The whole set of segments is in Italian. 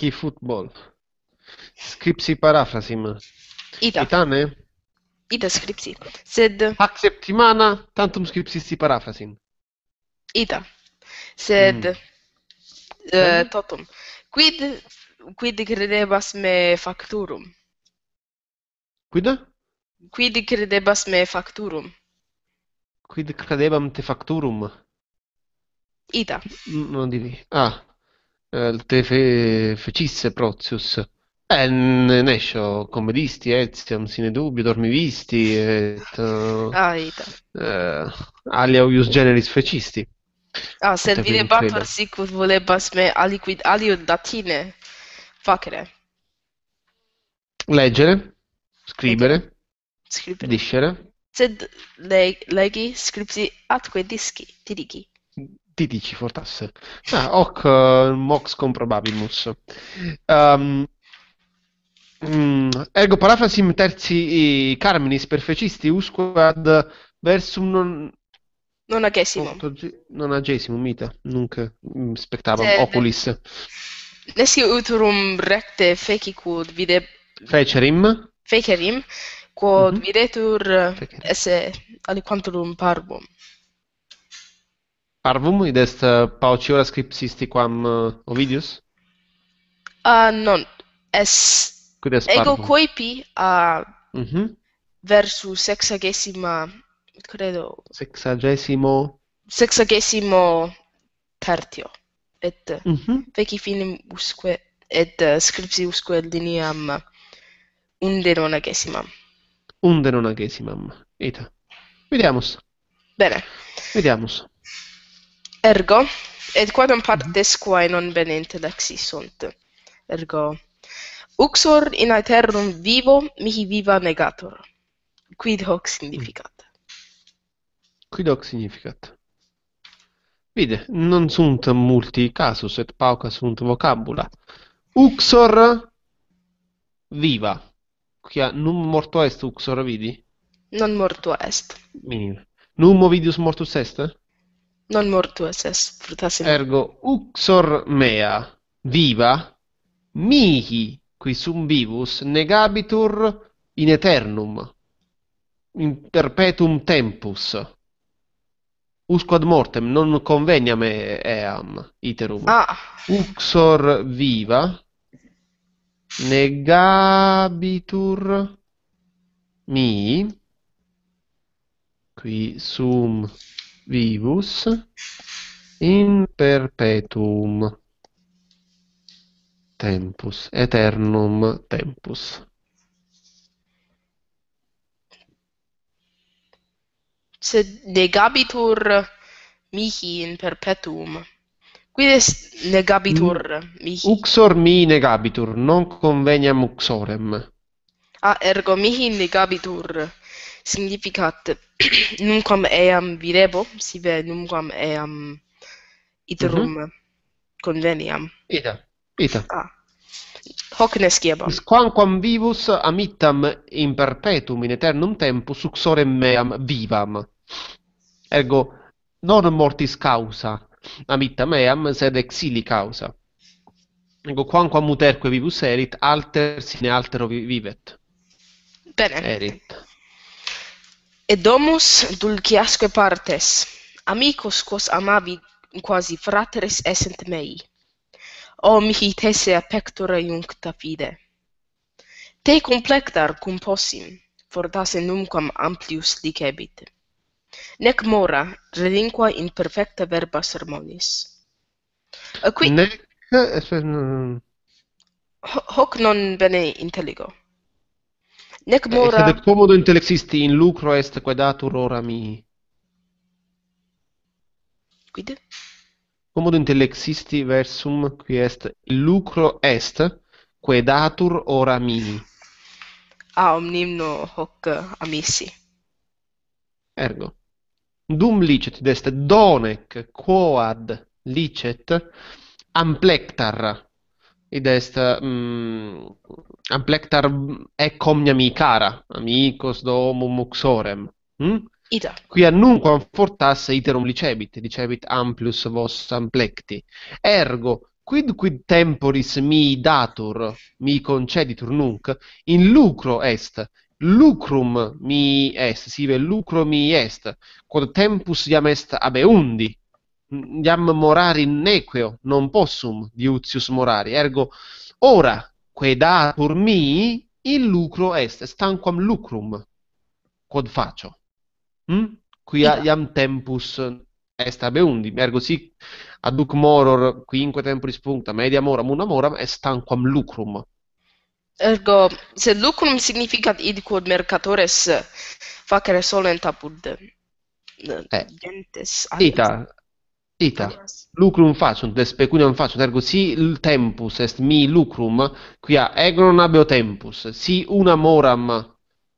Ski football. Scripsi parafrasim. Ita. Ita ne? Ita scripsi. Sed... Fac septimana, tantum scripsisti si parafrasim. Ita. Sed... Mm. Uh, totum. Quid... Quid credebas me facturum? Quid? Quid credebas me facturum? Quid credebam te facturum? Ita. Non divi. Ah, Eh, te fe, fecisse Prozius. Eh, ne esce commedisti, Ezion, sine dubbio, dormivisti, et, uh, eh, Aita. Ah, uh, eh, alia uius generis fecisti. Ah, servirebatur sicut volebas me aliquid aliud datine facere. Leggere, scrivere, Ed, scrivere. discere. Sed leg, legi scripti atque disci, dirichi. TTC dici Fortasse? Ah, hoc uh, mox comprobabimus. Um, ehm, mm, ergo parafrasim terzi carminis perfecisti usquad versum non... Non agesimo. Non agesimo, mita, nunc mm, spectavam eh, oculis. Nessi uterum recte feci quod vide... Fecerim. Fecerim, quod mm-hmm. videtur esse aliquantulum parvum. Arvum id est paucior scriptisti quam uh, Ovidius? Uh, non es Quid est ego coepi a uh, versus sexagesima credo sexagesimo sexagesimo tertio et mm -hmm. veci finem usque et uh, scripsi usque liniam unde Undenonagesimam. unde nonagesimam vediamus bene vediamus Ergo, et quadam partes mhm. quae non bene intellexi sunt. Ergo, uxor in aeternum vivo mihi viva negator. Quid hoc significat? Mm. Quid hoc significat? Vide, non sunt multi casus et pauca sunt vocabula. Uxor viva. Quia num morto est uxor, vidi? Non morto est. Minim. Numo vidius mortus est? Eh? non mortuos es frutasim ergo uxor mea viva mihi qui sum vivus negabitur in aeternum in perpetuum tempus usque ad mortem non conveniam me eam iterum ah. uxor viva negabitur mi qui sum vivus in perpetuum tempus, aeternum tempus. Sed negabitur mihi in perpetuum. Quid est negabitur mm. mihi? Uxor mihi negabitur, non conveniam uxorem. Ah, ergo mihi negabitur significat numquam eam virebo sive numquam eam iterum mm -hmm. conveniam ita ita ah. hoc ne ab quamquam vivus amittam in perpetuum in aeternum tempus uxorem meam vivam ergo non mortis causa amittam meam sed exili causa ergo quamquam uterque vivus erit alter sine altero vivet Bene. Erit. Et domus dulciasque partes, amicus quos amavi quasi frateres essent mei. O mihi tese a pectore juncta fide. Te complectar cum possim, fortasse numquam amplius dicebit. Nec mora, relinqua in perfecta verba sermonis. Aqui... Nec... Eh, esse... Hoc non bene intelligo nec mora... Et ed commodo intellexisti in lucro est quedatur ora mihi. Quid? Commodo intellexisti versum qui est in lucro est quedatur ora mihi. Ah, omnim no hoc amissi. Ergo. Dum licet d'este, donec quoad licet Amplectar id est um, amplectar mi cara, amicos domum uxorem hm Ida. Qui annunquam fortasse iterum licebit, licebit amplus vos amplecti. Ergo, quid quid temporis mi datur, mi conceditur nunc, in lucro est, lucrum mi est, sive lucro mi est, quod tempus iam est abeundi, jam morari nequeo, non possum, diutius morari, ergo ora, quae datur mi, il lucro est, stanquam lucrum, quod faccio. Mm? Hm? Quia yeah. iam tempus est ab ergo si, aduc moror quinque temporis puncta media moram una moram est tanquam lucrum. Ergo, se lucrum significat id quod mercatores facere solent apud eh. gentes. Ita, Ita, lucrum facunt, des pecuniam facunt, ergo si il tempus est mi lucrum, quia ego non abeo tempus, si una moram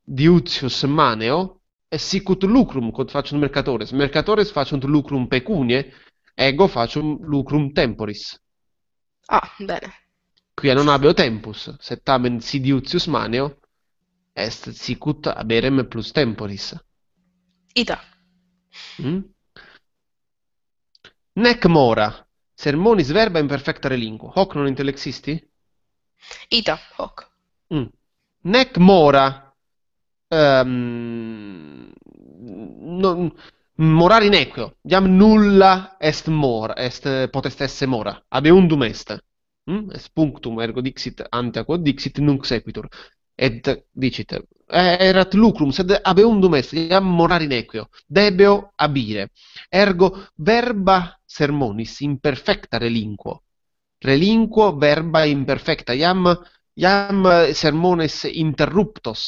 diutius maneo, e sicut lucrum quod facunt mercatores, mercatores facunt lucrum pecunie, ego facium lucrum temporis. Ah, bene. Quia non abeo tempus, set tamen si diutius maneo, est sicut aberem plus temporis. Ita. Mm? Nec mora. Sermonis verba in perfecta relinquo. Hoc non intellexisti? Ita, hoc. Mm. Nec mora. Um, non, morari nequeo. Diam nulla est mora, est potest esse mora. Abeundum est. Mm? Est punctum ergo dixit ante quod dixit nunc sequitur. Et dicit, erat lucrum, sed abeundum est, diam morari nequeo. Debeo abire. Ergo verba sermonis imperfecta relinquo relinquo verba imperfecta iam iam eh, sermones interruptos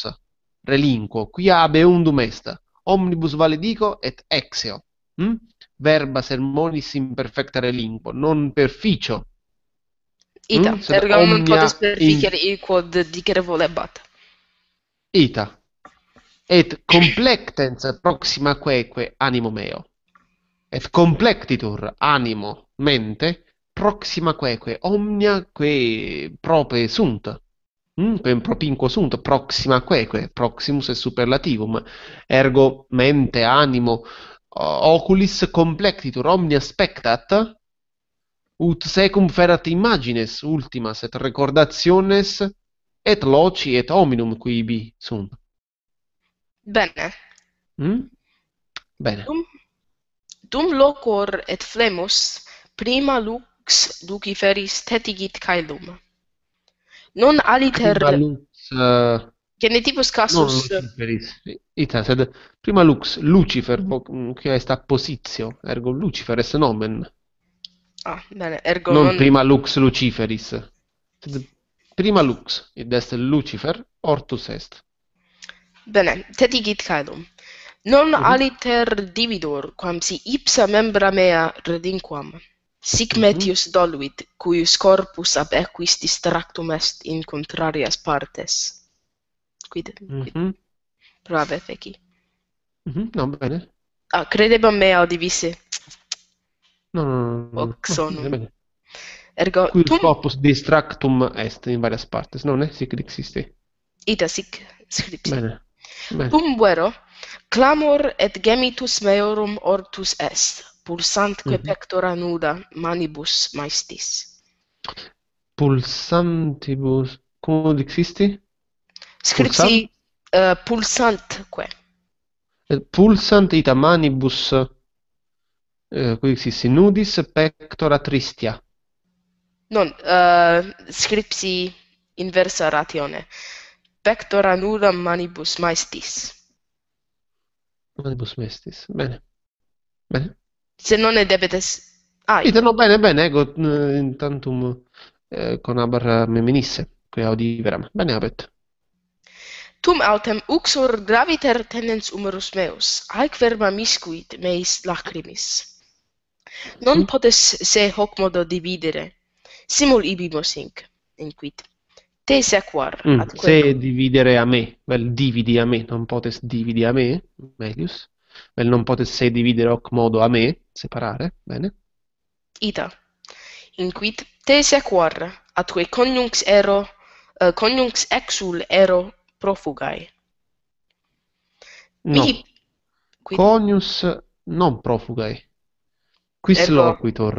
relinquo qui abeundum est omnibus valedico et exeo hm? verba sermonis imperfecta relinquo non perficio hm? ita hm? Sed ergo non potes perficere in... quod dicere volebat ita et complectens proxima queque animo meo et complectitur animo mente proxima queque omnia que prope sunt Mm, propinquo sunt, proxima queque, proximus est superlativum, ergo mente, animo, oculis complectitur omnia spectat, ut secum ferat imagines ultimas et recordationes et loci et hominum quibi sunt. Bene. Mm? Bene. Um. dum locor et flemus prima lux luciferis tetigit caelum non aliter prima lux uh, genetibus casus non luciferis ita sed prima lux lucifer mm. Mm, quia est appositio ergo lucifer est nomen ah bene ergo non, non... prima lux luciferis sed prima lux id est lucifer ortus est bene tetigit caelum Non mm -hmm. aliter dividor, quam si ipsa membra mea redinquam. Sic mhm. metius mm -hmm. doluit, cuius corpus ab equis distractum est in contrarias partes. Quid? quid? Mm -hmm. Brave, feci. Mm -hmm. No, bene. Ah, credebam mea divise. No, no, no. Hoc no, no. Bene, Ergo, cuius corpus distractum est in varias partes. non? ne? Sic dixisti. Ita sic scripti. Bene. bene. Tum vero? Clamor et gemitus meorum ortus est, pulsantque mm -hmm. pectora nuda manibus maestis. Pulsantibus, cum ud existi? Scripsi pulsant? uh, pulsantque. Et pulsant ita manibus uh, existi nudis pectora tristia. Non, uh, scripsi inversa ratione. Pectora nuda manibus maestis. Manibus mestis. Bene. Bene. Se non è debetes. Ah, Ite, bene, bene, ego, intantum eh, con abar eh, meminisse, qui audi veram. Bene, abet. Tum autem uxor graviter tenens umerus meus, haec verba miscuit meis lacrimis. Non mm. potes se hoc modo dividere, simul ibimos inc, inquit. Mm. Tesequar. Mm, se dividere a me, vel dividi a me, non potes dividi a me, melius. Vel non potes se dividere hoc modo a me, separare, bene. Ita. Inquit tesequar, atque coniunx ero, uh, coniunx exul ero profugae. No. Mihi... Quid... Conius non profugai. Quis ero... loquitor.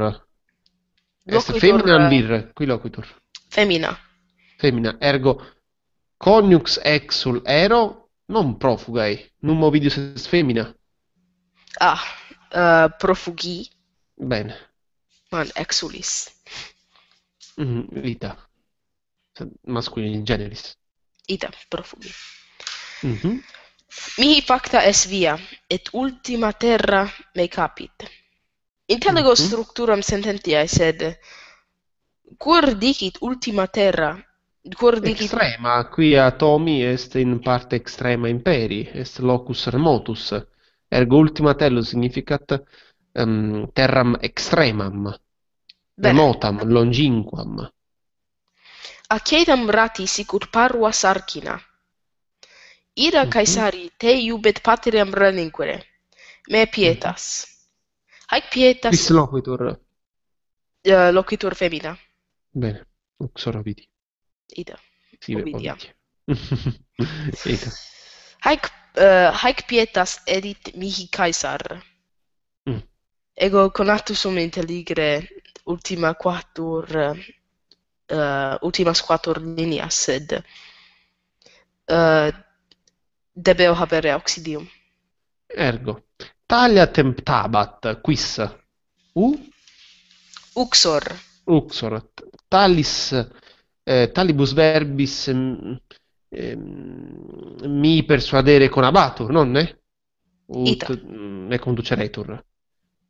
Est loquitor... femmina eh, ambirre, qui loquitor. Femina. femina ergo coniux exul ero non profugae num movidi est femina ah uh, profugi bene man exulis mm, vita masculi in generis ita profugi mm -hmm. mihi facta es via et ultima terra me capit intelligo mm -hmm. structuram sententiae sed cur dicit ultima terra cur dic extrema qui a Tomi est in parte extrema imperi est locus remotus ergo ultima tello significat um, terram extremam Beh. remotam longinquam Acetam rati sicut paruas arcina. Ira mm -hmm. Caesari te iubet patriam relinquere. Me pietas. Mm. Haec pietas... Quis loquitur? Uh, loquitur femina. Bene, uxora vidi. Ida. Si ve Ida. Haik uh, haik pietas edit mihi Caesar. Mm. Ego conatus sum intelligere ultima quattuor uh, eh, ultima quattuor linea sed. Uh, debeo habere oxidium. Ergo. Talia temptabat quis u uxor uxor talis eh, talibus verbis m, mm, eh, mi persuadere con abatur, non ne? Ut mm, ne conduceretur.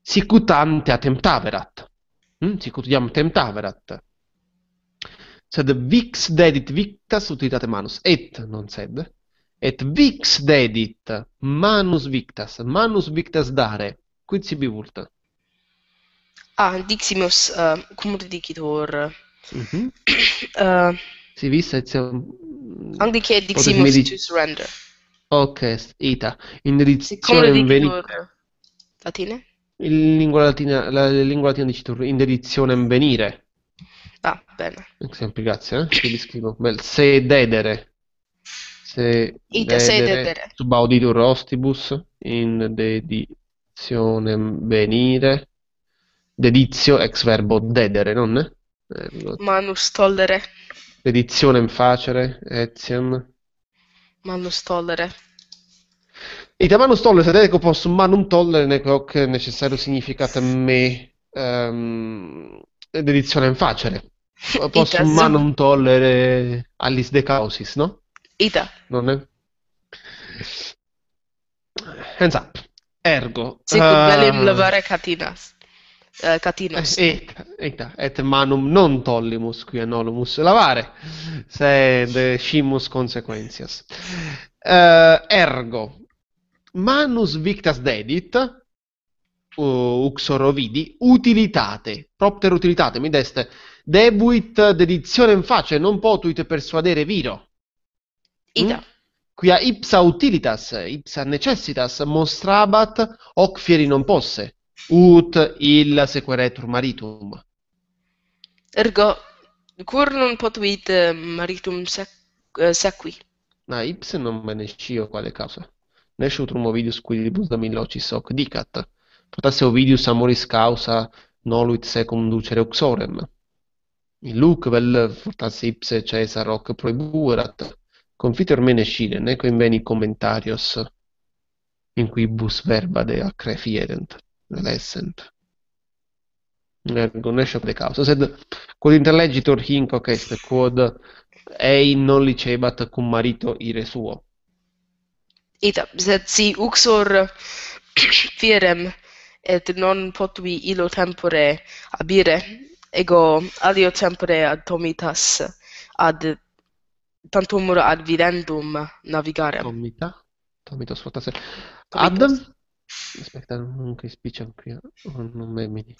Sicut ante attemptaverat. Mm? Sicut iam temptaverat. Sed vix dedit victas utilitate manus. Et, non sed. Et vix dedit manus victas. Manus victas dare. Quid sibi vulta? Ah, diximus uh, cum dicitor Mhm. Äh, Sie wissen jetzt ja. Angekündigt, sie muss to surrender. Ok, ita. In dedizione venire. Eh, latine? In lingua latina, la, la lingua latina dice tu, in dedizione venire. Ah, bene. Sempre, grazie, eh? Ti scrivo. Bel, se dedere. Se ita se dedere. Subauditur ostibus in dedizione venire. Dedizio ex verbo dedere, non? è? Bello. Eh, manus tollere. Edizione in facere, etiam. Manus tollere. E da manus tollere, sapete che posso manum tollere ne croc necessario significato me um, edizione in facere. Posso manum tollere allis de causis, no? Ita. Non è? Hands up. Ergo. Sicut uh... galim levare catinas eh, catinest. Eta, eh, et manum non tollimus qui anolumus lavare, sed scimus consequentias. Uh, ergo, manus victas dedit, uh, uxorovidi, utilitate, propter utilitate, mi deste, debuit dedizione in faccia, non potuit persuadere viro. Ita. Mm? Quia ipsa utilitas, ipsa necessitas, mostrabat hoc fieri non posse ut illa sequeretur maritum. Ergo, cur non potuit eh, maritum sequi? eh, sequi? non me ne scio quale causa. Nesce utrum Ovidius quidibus da millocis hoc dicat. Potasse Ovidius amoris causa noluit secum ducere uxorem. Luc vel fortasse ipse Caesar hoc proibuerat. me ne scire, neco inveni commentarios in quibus verba de acre fierent. nascent ergo nescio de causa sed quod interlegitor hinc hoc est quod ei non licebat cum marito ire suo ita sed si uxor fierem et non potui illo tempore abire ego alio tempore ad tomitas ad tantum ad videndum navigarem tomita tomitas fortasse ad aspetta eh. oh, non che spiccia anche un nome mini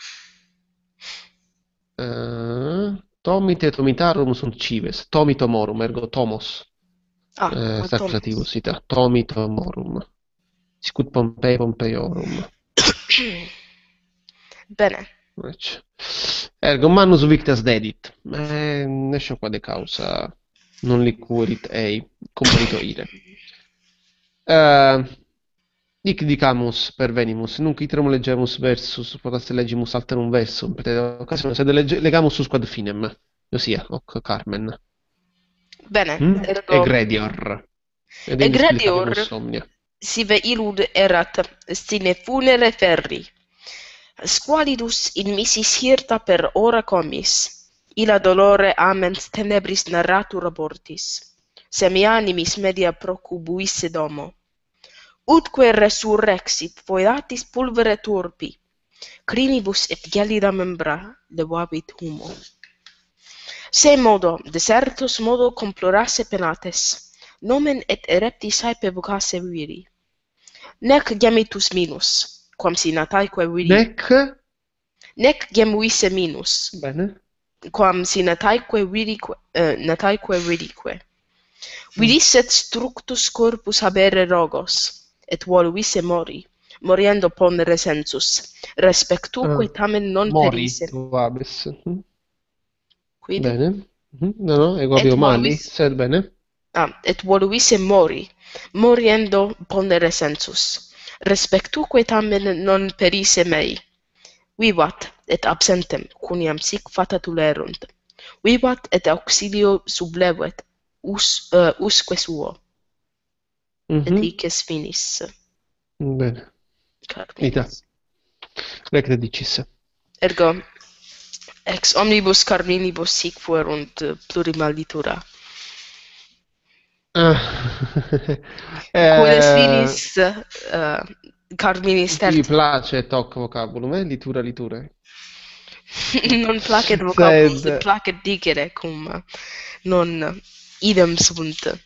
uh, eh, tomite tomitarum sunt cives morum, ergo tomos ah, eh, sacrativo sita morum. sicut pompei pompeiorum bene ergo manus victas dedit eh, nescio qua de causa non li liquorit ei comparito ire uh, eh, Nic dicamus per venimus, nunc iterum legemus versus, potasse legimus alterum versum, per tede occasione, lege, legamus us quad finem, io hoc carmen. Bene. Mm? Hm? Ergo... Egredior. Ed Egredior sive ilud erat sine funere ferri. Squalidus in misis hirta per ora comis, illa dolore amens tenebris narratur abortis, semianimis media procubuisse domo utque resurrexit foedatis pulvere turpi, crinibus et gelida membra levabit humo. Se modo, desertus modo complorasse penates, nomen et erepti saepe vocasse viri. Nec gemitus minus, quam si nataeque viri. Nec? Nec gemuisse minus. Bene. Quam si nataeque viri, uh, eh, nataeque viri. Vidisset structus corpus habere rogos et voluisse mori, moriendo ponere sensus, respectu uh, qui ah, tamen non mori, perisse. Mori, mhm. vabis. Quid? Bene. Mhm. No, no, ego abio mani, sed bene. Ah, et voluisse mori, moriendo ponere sensus, respectu qui tamen non perisse mei. Vivat, et absentem, cuniam sic fata tulerunt. Vivat, et auxilio sublevet, us, uh, usque suo. Mm-hmm. Eliches finis. Bene. Carmina. Recte dicis. Ergo, ex omnibus carminibus sic fuerunt plurimalditura. Ah. eh, Quelles finis uh, carminis terti. Ti place toc vocabulum, eh? Litura, liture. non placet vocabulum, Sed... placet dicere, cum non idem sunt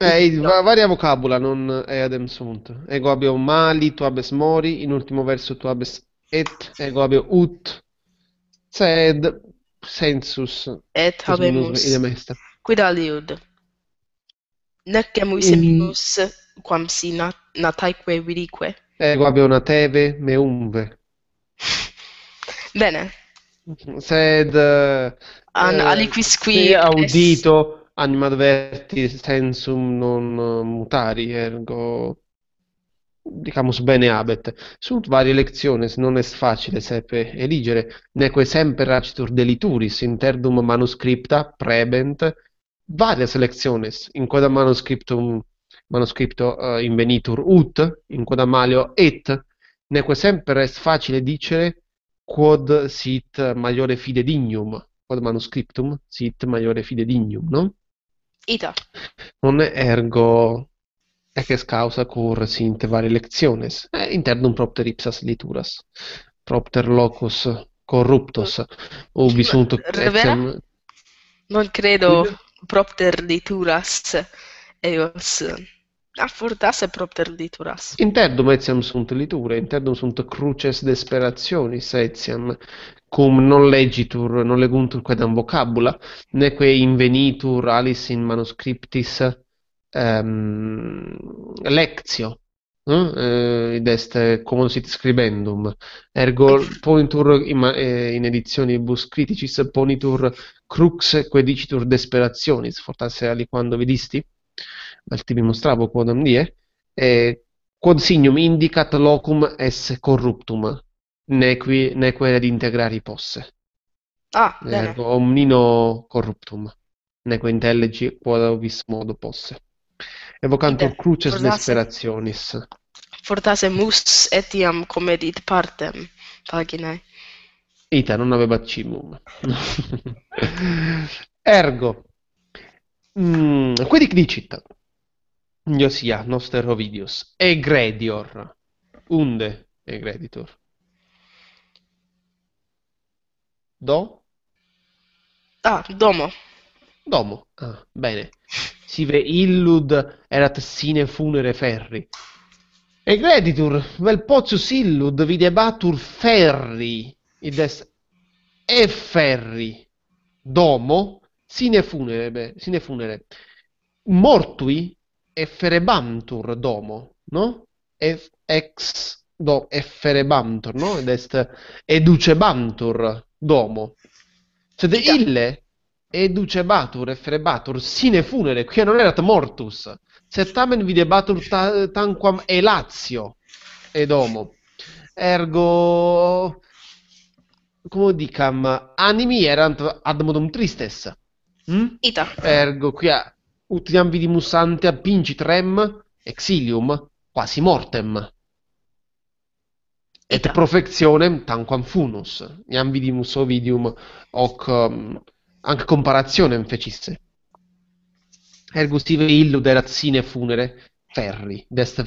eh, no. variamo cabula, non è adem sunt. Ego abbia mali, tu abes mori, in ultimo verso tu abes et, ego abbia ut, sed, sensus. Et habemus. Quida liud. Nec emuis eminus, quam si nat nataique virique. Ego abbia abbiamo nateve meumve. Bene. Sed... Uh, An eh, qui... audito... Es anima adverti sensum non eh, mutari, ergo diciamo bene abet. Sunt varie lezioni non è facile sempre eligere, neque sempre acitur delituris interdum manuscripta prebent varie selezioni in quoda manuscriptum manuscripto uh, invenitur ut, in quoda malio et, neque sempre è facile dicere quod sit maiore dignum quod manuscriptum sit maiore dignum no? Ita. Non ergo ex causa cur sint vari lectiones, eh, interdum propter ipsas lituras, propter locus corruptus, ubi hm. sunt etiam... Non credo propter lituras eos Ar vor da se propter lituras. Interdum etiam sunt liture, interdum sunt cruces desperationis etiam, cum non legitur, non leguntur quedam vocabula, neque invenitur alis in manuscriptis um, lectio, hm? eh? id est commosit scribendum ergo ponitur in, eh, in edizionibus criticis ponitur crux quae dicitur desperationis fortasse ali quando vidisti ti vi mostravo quodam die, eh, quod signum indicat locum esse corruptum, nequi, neque ad integrari posse. Ah, eh, bene. Ergo, omnino corruptum, neque intellegi quod ovis modo posse. Evocantur cruces desperationis. Fortase mus etiam comedit partem paginae. Ita non aveva cimum. Ergo, mm, quid dicit? Iosia, noster Ovidius, egredior, unde egreditor. Do? Ah, domo. Domo, ah, bene. Sive illud erat sine funere ferri. Egreditur, vel potius illud vide batur ferri, id est e ferri, domo, sine funere, beh, sine funere. Mortui efferebantur domo, no? F ex do efferebantur, no? Ed est educebantur domo. Cioè, sed yeah. ille educebatur efferebatur sine funere, qui non erat mortus, sed tamen videbatur ta, tanquam elatio ed homo. Ergo come dicam, animi erant ad modum tristes. Mm? Ita. Ergo qui a utiam vidi musante appingit exilium, quasi mortem. Et profectionem tanquam funus, iam vidimus ovidium hoc um, anche comparazione fecisse. Ergustive tive illud erat sine funere ferri, dest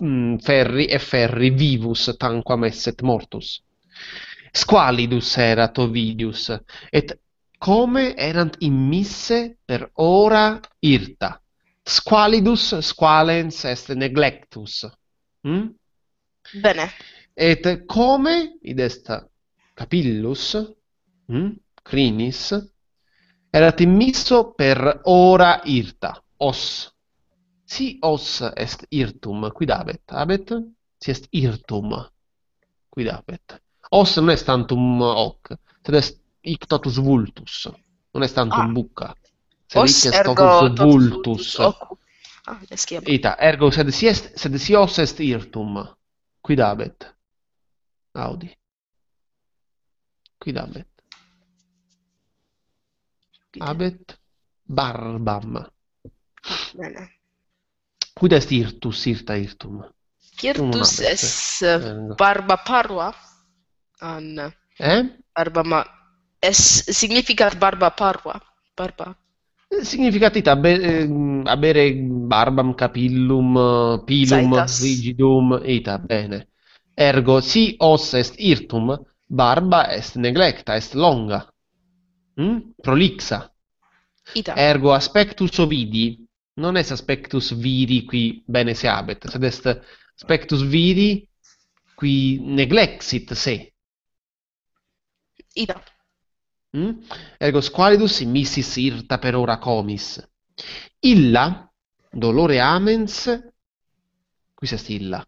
mh, mm, ferri e ferri vivus tanquam esset mortus. Squalidus erat Ovidius, et come erant immisse per ora irta. Squalidus squalens est neglectus. Mm? Bene. Et come, id est capillus, mm? crinis, erat immisso per ora irta, os. Si os est irtum, quid abet? Abet? Si est irtum, quid abet? Os non est tantum hoc, sed est totus vultus. Non est tanto ah. bucca. Se os ergo totus vultus. vultus. Ah, Ita, ergo, sed si, est, sed si os est irtum, quid abet? Audi. Quid abet? Abet barbam. Ah, bene. Quid est irtus, irta irtum? Irtus est eh? barba parua. An... Eh? Barba ma... significa barba parva. Barba. Eh, significati eh, avere barbam, capillum, eh, pilum, Zaitas. rigidum, ita, bene. Ergo, si os est irtum, barba est neglecta, est longa, mm? prolixa. Ita. Ergo, aspectus ovidi, non est aspectus viri qui bene se abet, sed est aspectus viri qui neglexit se. Ita. Hm? Ergo squalidus missi sirta per ora comis. Illa dolore amens qui sta illa.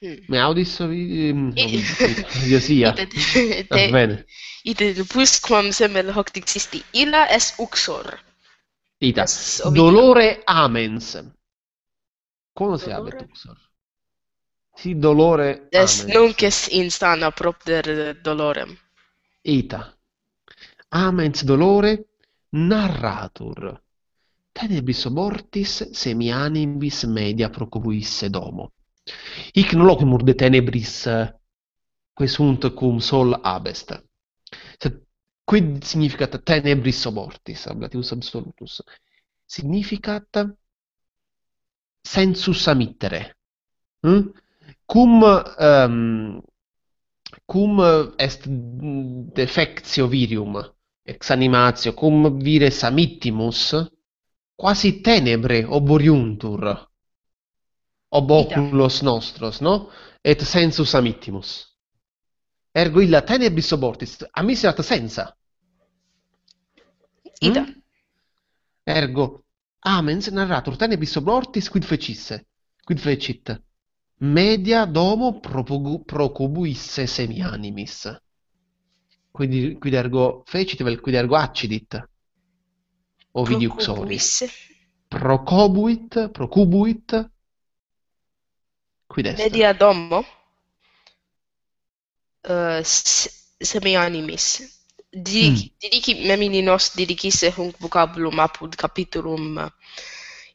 Hmm. Me audis so vi io sia. Va bene. Ite quam semel hoc dixisti, illa es uxor. Ita dolore amens. Come si ha detto uxor? Si dolore. Es nunc est instana propter dolorem. eta, amens dolore narratur, tenebris mortis semianimis media procuisse domo. Hic non locumur de tenebris quesunt cum sol abest. Quid significat tenebris mortis, ablativus absolutus? Significat sensus amittere. Mm? Hm? Cum um, cum eh, est defectio virium ex animatio cum vire samittimus quasi tenebre oboriuntur ob oculos nostros no et sensus amittimus ergo illa tenebris obortis amissat sensa ida mm? ergo amens narratur tenebris obortis quid fecisse quid fecit media domo procubuisse semi animis. Quindi qui ergo fecit vel qui ergo accidit. O Procubuit, procubuit. Qui destra. Media domo uh, semi animis. Didi mm. memini nos didicisse hunc vocabulum apud capitulum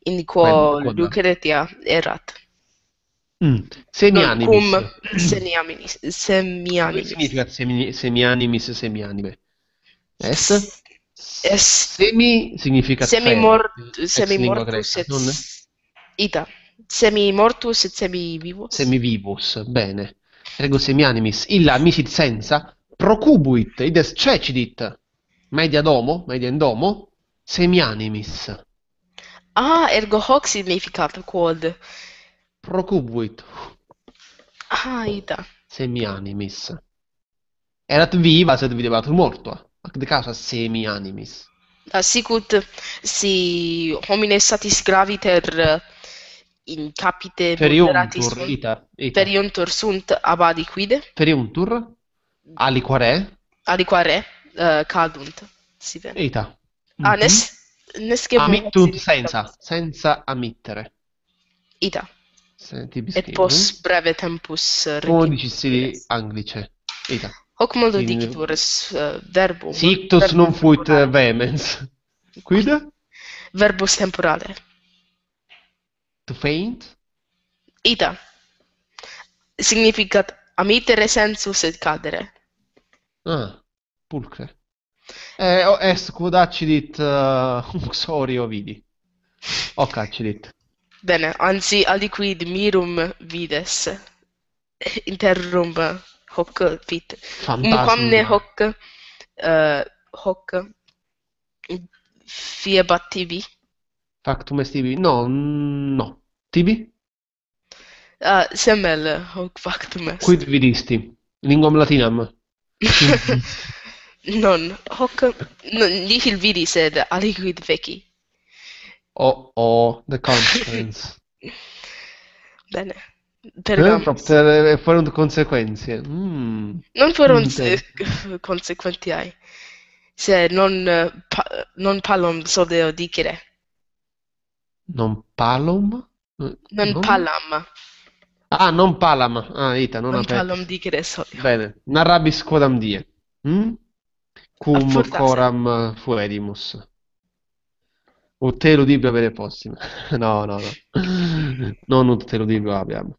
in quo lucretia erat. Mm. Semianimis. Non, um, semianimis. Semianimis. Come significa semi, semianimis, semianime? S? S. Semi significa semi mortus, semi mortus et non? ita. Semi mortus et semi vivus. Semi vivus, bene. Ergo semianimis, illa misit senza, procubuit, id est cecidit, media domo, media in domo, semianimis. Ah, ergo hoc significat quod Procubuit. Aida. Semi animis. Erat viva, sed videbat mortua. Ac de causa semi animis. Da ah, sicut si homines satis graviter eh, in capite periuntur ita, ita. periuntur sunt abadi quide periuntur aliquare aliquare uh, cadunt si vede ita mm -hmm. ah, mhm. nes, nes amittunt senza senza amittere ita e eh, pos breve tempus uh, Codicissimi anglice. Eta. Hoc modo in... dicitores uh, eh, verbum. Sictus verbum non fuit eh, temporale. vehemens. Quid? Verbus temporale. To faint? Ita. Significat amitere sensus et cadere. Ah, pulcre. Eh, est quod accidit uh, uxorio vidi. Hoc accidit. Bene, anzi aliquid mirum vides interrumpa hoc fit. Fantasma. Um, quamne hoc uh, hoc fiebat tibi? Factum est tibi? No, no. Tibi? Uh, semel hoc factum est. Quid vidisti? Linguam latinam? non, hoc non, nihil vidi, sed aliquid veci. Oh oh, the consequence. Bene. Eh, fueron conseguenze. Mm. Non fueron mm, se- conseguenti ai. Se non, eh, pa- non palom soleo dire. Non palom? Non, non palam. Ah, non palam. Ah, ita, non, non aperti. palom dire so. Bene. Narrabis quodam die. Mm? Cum coram eh, fuerimus. Un te lo Bibbia per le prossime. no, no, no. Non un telo di Bibbia abbiamo.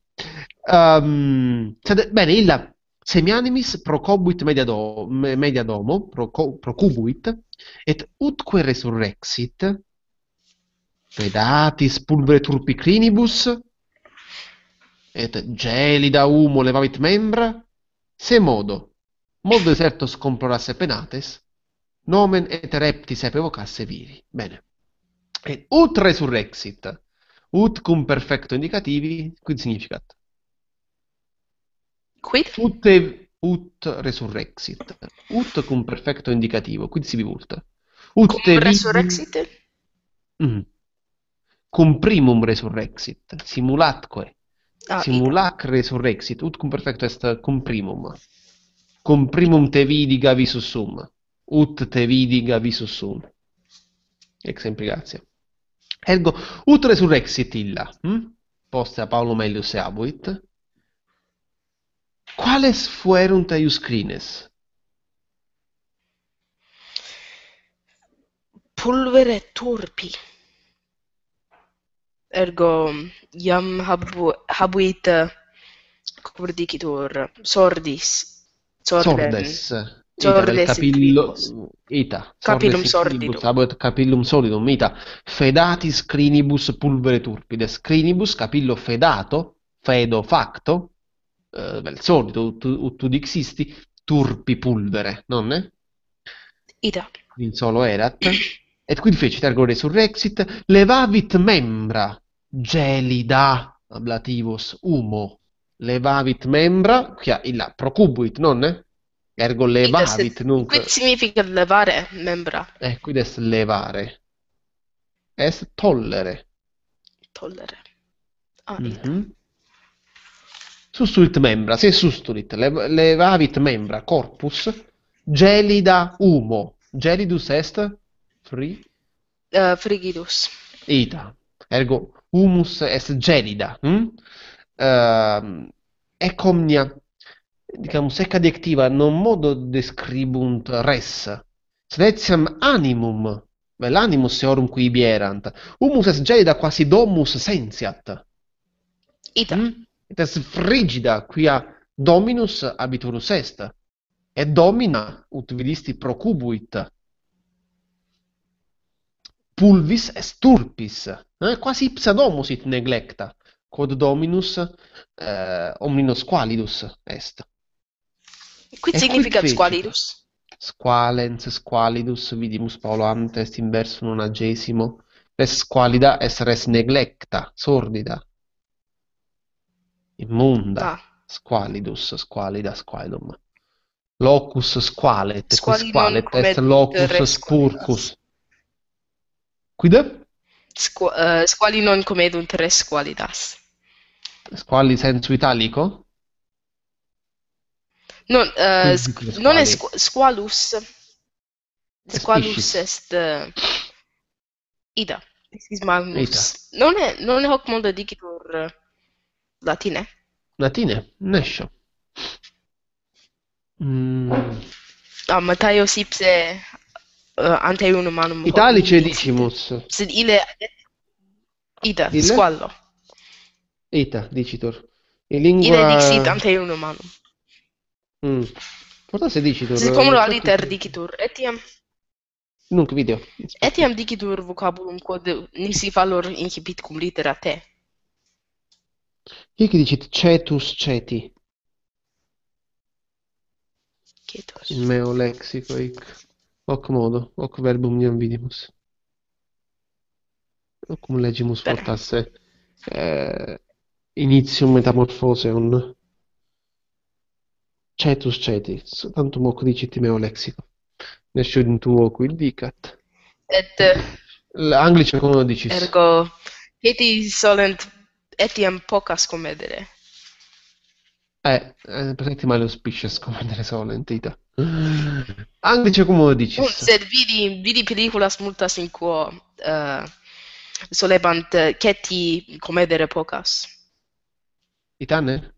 Um, cioè, bene, il semianimis procobuit mediadomo, mediadomo proco, procubuit, et utque resurrexit, pedatis pulvere turpicrinibus, et gelida humo levavit membra, se modo, modo deserto scomplorasse penates, nomen et reptis epevocasse viri. Bene. E ut resurrexit, ut cum perfecto indicativi, quid significat? Quid? Ut, ev, ut resurrexit, ut cum perfecto indicativo, quid si vivulta? Ut cum evi... resurrexit? Mm. Cum primum resurrexit, simulatque. Ah, Simulac ecco. resurrexit, ut cum perfecto est cum primum. Cum primum te vidi gavi sussum, ut te vidi gavi sussum. Ex implicatia. Ergo, ut resurrexit illa, hm? poste a Paolo Melius e abuit, quales fuerunt eius crines? Pulvere turpi. Ergo, iam habu, habuit, eh, cum dicitur, sordis. Sordes. sordes. Sordes capillo, ita, capillum sordidum. Abet capillum solidum, ita. Fedatis crinibus pulvere turpides. Scrinibus, capillo fedato, fedo facto, eh, bel solido, ut, ut dixisti, turpi pulvere, non è? Ita. In solo erat. Et quid fecit ergo resurrexit, levavit membra gelida ablativos humo. Levavit membra, qui ha il procubuit, non è? Ergo levavit nunc. Quid significa levare, membra? Eh, quid est levare. Est tollere. Tollere. Ah, mm -hmm. Sustulit membra, se sustulit, le, levavit membra, corpus, gelida humo. Gelidus est fri? Uh, frigidus. Ita. Ergo humus est gelida. Hm? Uh, ecomnia diciamo, secca adiettiva, non modo describunt res. Sedetiam animum, vel animus eorum qui bierant. Humus est gelida quasi domus sensiat. Ita. Mm? Et est frigida quia dominus abiturus est. Et domina ut vidisti procubuit. Pulvis est turpis. Eh? Quasi ipsa domus it neglecta quod dominus eh, omninos qualidus est. qui e significa quid squalidus? Squalens, squalidus, vidimus Paoloam test inverso nonagesimo. Res squalida es res neglecta, sordida. Immunda. Ah. Squalidus, squalida, squalidum. Locus squalet, squalet est locus spurcus. Quid? Squ- uh, eh, squali non comedunt res squalidas. Squali sensu italico? Non, uh, squ- non è squ- squalus. Squalus est uh, ida. Is magnus. Non è, non è hoc mondo dicitur eh, latine. Latine? Nescio. Mm. Ah, Mattaios ipse uh, ante unum manum. Italice dicimus. Sed ile ida, ile? squallo. Ita, dicitur. In lingua... Ile dixit ante unum manum. Mm. Porta 16 tur. Zicomul di digitur. Etiam. Nu, video. Etiam digitur vocabulum quod nisi valor incipit cum litera te. T. Hic dicit cetus ceti. Cetus. Il meo lexico hic. Hoc modo, hoc verbum non vidimus. Hoc cum legimus fortasse eh, initium metamorphose on cetus cetis, tanto tantum hoc dicit meo lexico. Nessun tuo quid dicat. Et l'anglice come lo dicis? Ergo eti solent etiam pocas comedere. Eh, eh presenti male auspicious comedere solent ita. Anglice come lo dicis? Sed vidi, vidi pelliculas multas in quo uh, solebant eh, ceti comedere pocas. Itane?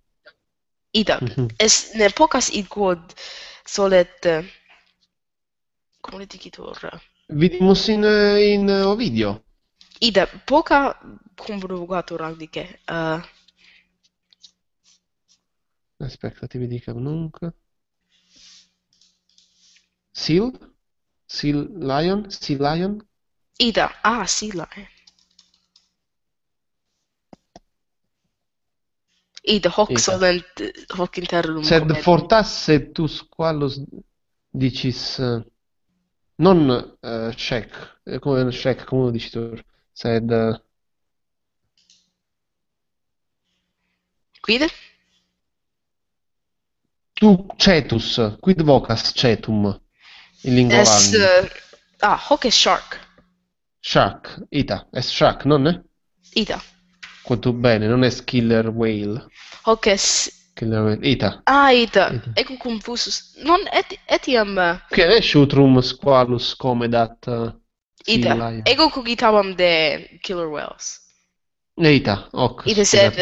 ida mhm. es ne pocas id quod solet comunitic uh, tour vidimus in in uh, o video ida poca cum provocator ad dice uh... aspetta ti dico nunc. sil sil lion sil lion ida ah sil lion Id hoc Ita. solent hoc interum Sed fortasse tu squallos dicis non uh, eh, check, eh, come check, come lo dici tu, sed... Eh, quid? Tu cetus, quid vocas cetum, in lingua es, uh, ah, hoc est shark. Shark, ita, est shark, non? è? Ita. Quanto bene, non è Killer Whale. Ok. Killer Whale. Ita. Ah, Ita. E con Confusus. Non è etiam. Che è Shutrum Squalus come dat. Eh, Ita. E con Kugitabam de Killer Whales. Ita. Ok. Ita se.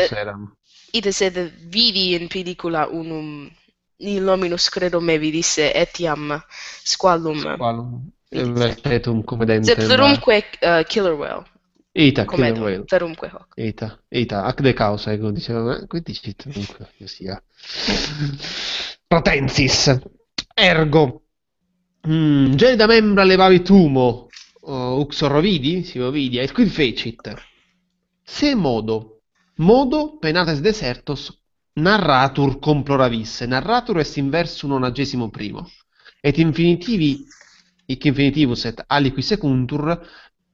Ita se vidi in pedicula unum Nilominus credo me vi disse etiam squalum. Squalum. Vetetum come dentro. Zetrumque uh, eh, killer whale. Eta, credo. Zerunque hoc. Eta, eta, ac de causa, ecco, diceva, eh, qui dici dunque, che sia. Protenzis, ergo, mm, da membra levavi tumo, uh, uxorovidi, si ovidia, e qui fecit. Se modo, modo penates desertos narratur comploravisse, narratur est inverso nonagesimo primo, et infinitivi, hic infinitivus et aliqui secuntur,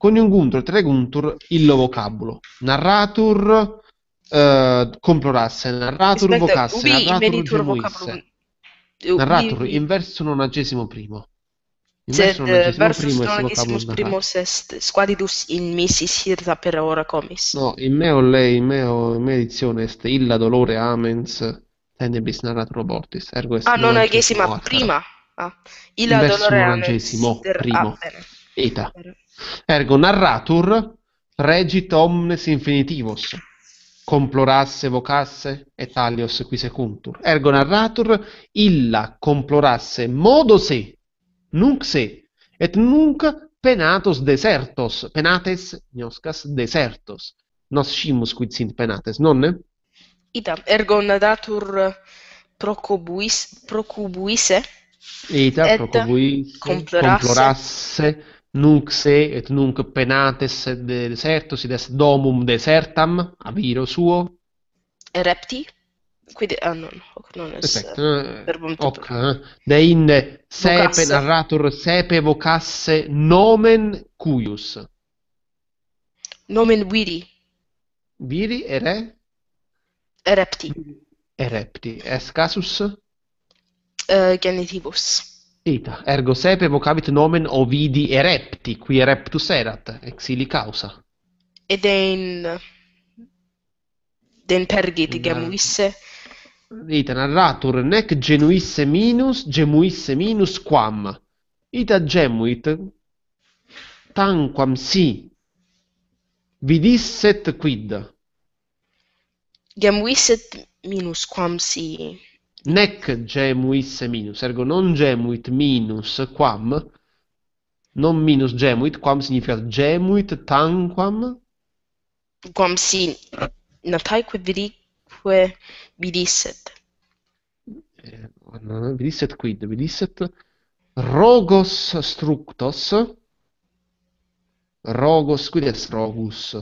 coniunguntur treguntur illo vocabulo. Narratur eh, complorasse, narratur Aspetta, vocasse, ubi narratur gemuisse. Narratur ubi... inverso nonagesimo primo. Inverso eh, nonagesimo primo sest, squadidus in misis hirta per ora comis. No, in meo lei, in meo, in mea edizione est illa dolore amens tenebris narratur abortis. Ergo est ah, nonagesima prima. Ah. Illa dolore amens. Nonagesimo primo. Eta. Per... Ergo narratur regit omnes infinitivos, complorasse vocasse et alios qui secuntur. Ergo narratur illa complorasse modo se, nunc se, et nunc penatos desertos, penates gnoscas desertos. Nos scimus quid sint penates, nonne? Ita, ergo narratur procubuis, procubuise, Eta et complorasse, complorasse nunc se et nunc penates de deserto sit est domum desertam a viro suo erepti quid ah, non hoc non est Perfect. Eh, verbum eh, de inde sepe narratur sepe vocasse nomen cuius nomen viri viri ere erepti erepti est casus uh, eh, genitivus Ita, ergo sepe vocavit nomen ovidi erepti, qui ereptus erat, ex ili causa. Ed in... den pergit, gemuisse... Ita, narratur, nec genuisse minus, gemuisse minus quam. Ita gemuit, tanquam si, vidisset quid. Gemuisset minus quam si nec gemuis minus, ergo non gemuit minus quam, non minus gemuit, quam significa gemuit tanquam? Quam si nataeque virique vidisset. Eh, vidisset quid, vidisset rogos structos, rogos, quid est rogus?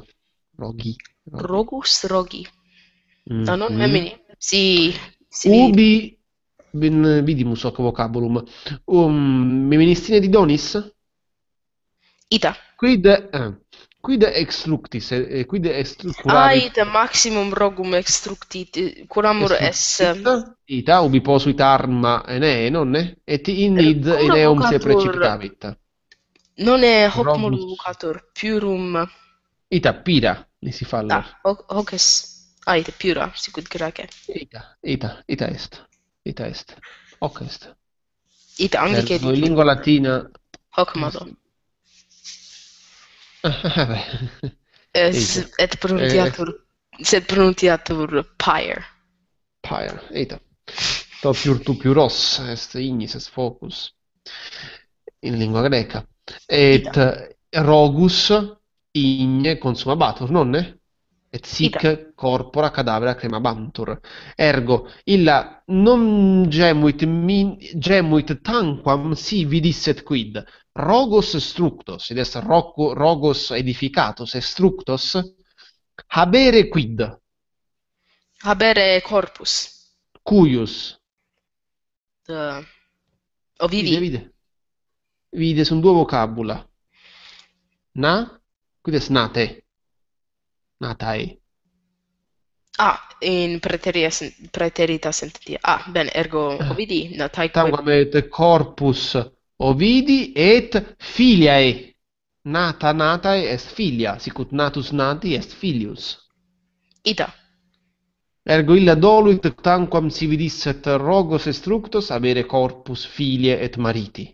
Rogi. Rogus, rogi. Mm -hmm. Da non memini. Si, Sì. Ubi ben vidimus hoc vocabulum. Um, meministine di donis? Ita. Quid, eh, quid extructis, eh, eh quid extrucularis. Ah, ita maximum rogum extructit, curamur extructit, Ita, ubi posuit arma ene, non nonne? Et in nid eneum se precipitavit. Non è hoc molucator, piurum... Ita, pira, ne si fa Ah, hoc, hoc es. Ah, ite pjura, sigurt greke. Ita, ita, ita est. Ita est. Hoc est. Ita anche che... Cioè, in lingua latina... Hoc modo. es, ah, et eh, pronuntiatur... Eh. Sed pronuntiatur pyre. Pyre, ita. To piur tu piuros est ignis est focus in lingua greca. Et ita. rogus igne consumabatur, nonne? et sic Ita. corpora cadavera bantur. Ergo, illa non gemuit, min, gemuit tanquam si vidisset quid, rogos structos, ed est roco, rogos edificatos, e structos, habere quid. Habere corpus. Cuius. Uh, o vivi. Vide, vide. Vide, sunt due vocabula. Na, quid est nate natai ah, ah in praeteria praeterita sentiti ah ben ergo eh. ovidi natai tam quod et corpus ovidi et filiae nata natae est filia sic ut natus nati est filius ita ergo illa doluit tanquam si vidisset rogos estructos, avere corpus filiae et mariti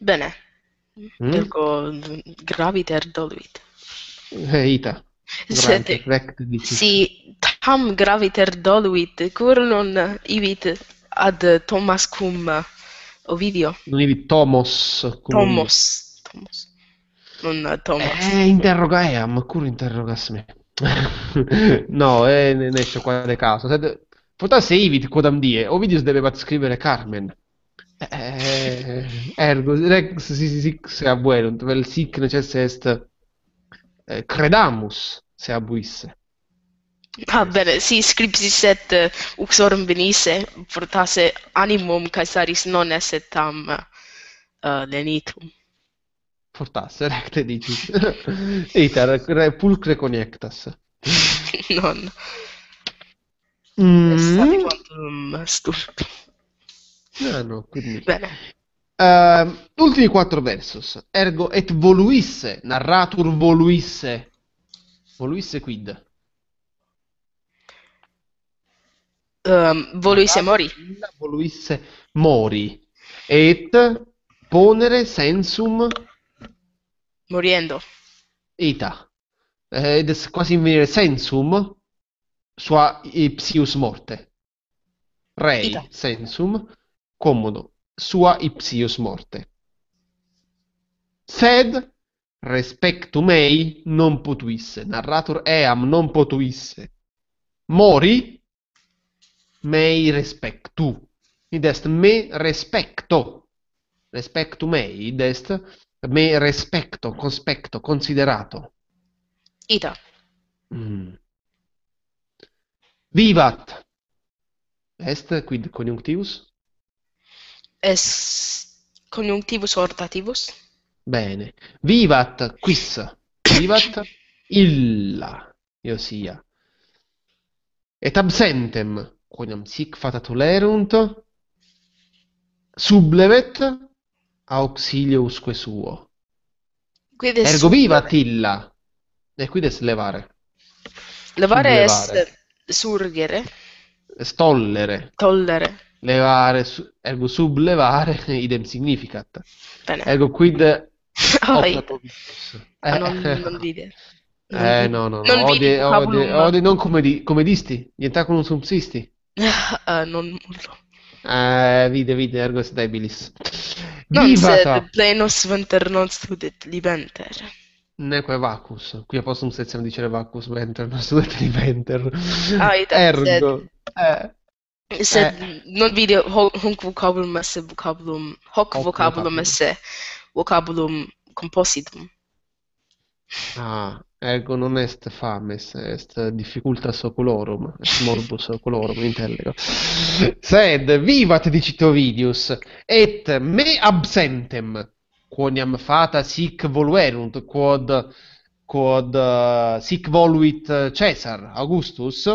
bene mm? ergo graviter doluit Ita. Sete. Rect dicit. Si tam graviter doluit, cur non ivit ad Thomas cum Ovidio. Non ivit Thomas Cum Tomos. Tomos. Non Thomas. Eh, interroga eam, cur interrogas me. no, eh, ne esce qua de caso. Sed, fortasse ivit quodam die, Ovidius debebat scrivere Carmen. Eh, ergo, rex si si si se abuerunt, vel sic necesse est eh, credamus se abuisse. Ah, bene, si scripsis et uh, eh, uxorum venisse, portasse animum, caesaris non esse tam uh, eh, lenitum. Portasse, recte dici. Eiter, re, pulcre conectas. non. Mm. Estati quantum stupi. Ah, no, no, quindi... Bene. Uh, ultimi quattro versus. Ergo et voluisse, narratur voluisse. Voluisse quid? Um, voluisse mori. Voluisse mori. Et ponere sensum moriendo. Eta. Eh, ed è quasi in venire sensum sua ipsius morte. Rei Eta. sensum Comodo sua ipsius morte. Sed respectu mei non potuisse, narratur eam non potuisse, mori mei respectu, id est me respecto, respectu mei, id est me respecto, conspecto, considerato. Ita. Mm. Vivat. Est quid conjunctivus? es coniuntivus ortativus. Bene. Vivat quis. Vivat illa, io sia. Et absentem, quoniam sic fatatulerunt, sublevet auxiliousque suo. Quides Ergo vivat illa. E qui des Levare, levare. est surgere. Stollere. Tollere levare, ergo sublevare, idem significat. Bene. Ergo quid optato ah, eh, eh. non, non dire. Non eh, dire. no, no, no. Odie, odie, odie, non comedi, comedisti, dientacolo subsisti. Uh, non molto. Ah, eh, vide, vide, ergo stabilis. Non Vivata! sed plenos venter non studet libenter. Neque vacus. Qui a posto un sezione dice vacus venter non studet libenter. Ah, ergo. Eh. Sed, eh. non video, hoc vocabulum esse vocabulum hoc, vocabulum esse vocabulum compositum ah ergo non est fames est difficultas oculorum est morbus oculorum intellego sed vivat dicit ovidius et me absentem quoniam fata sic voluerunt quod quod uh, sic voluit caesar augustus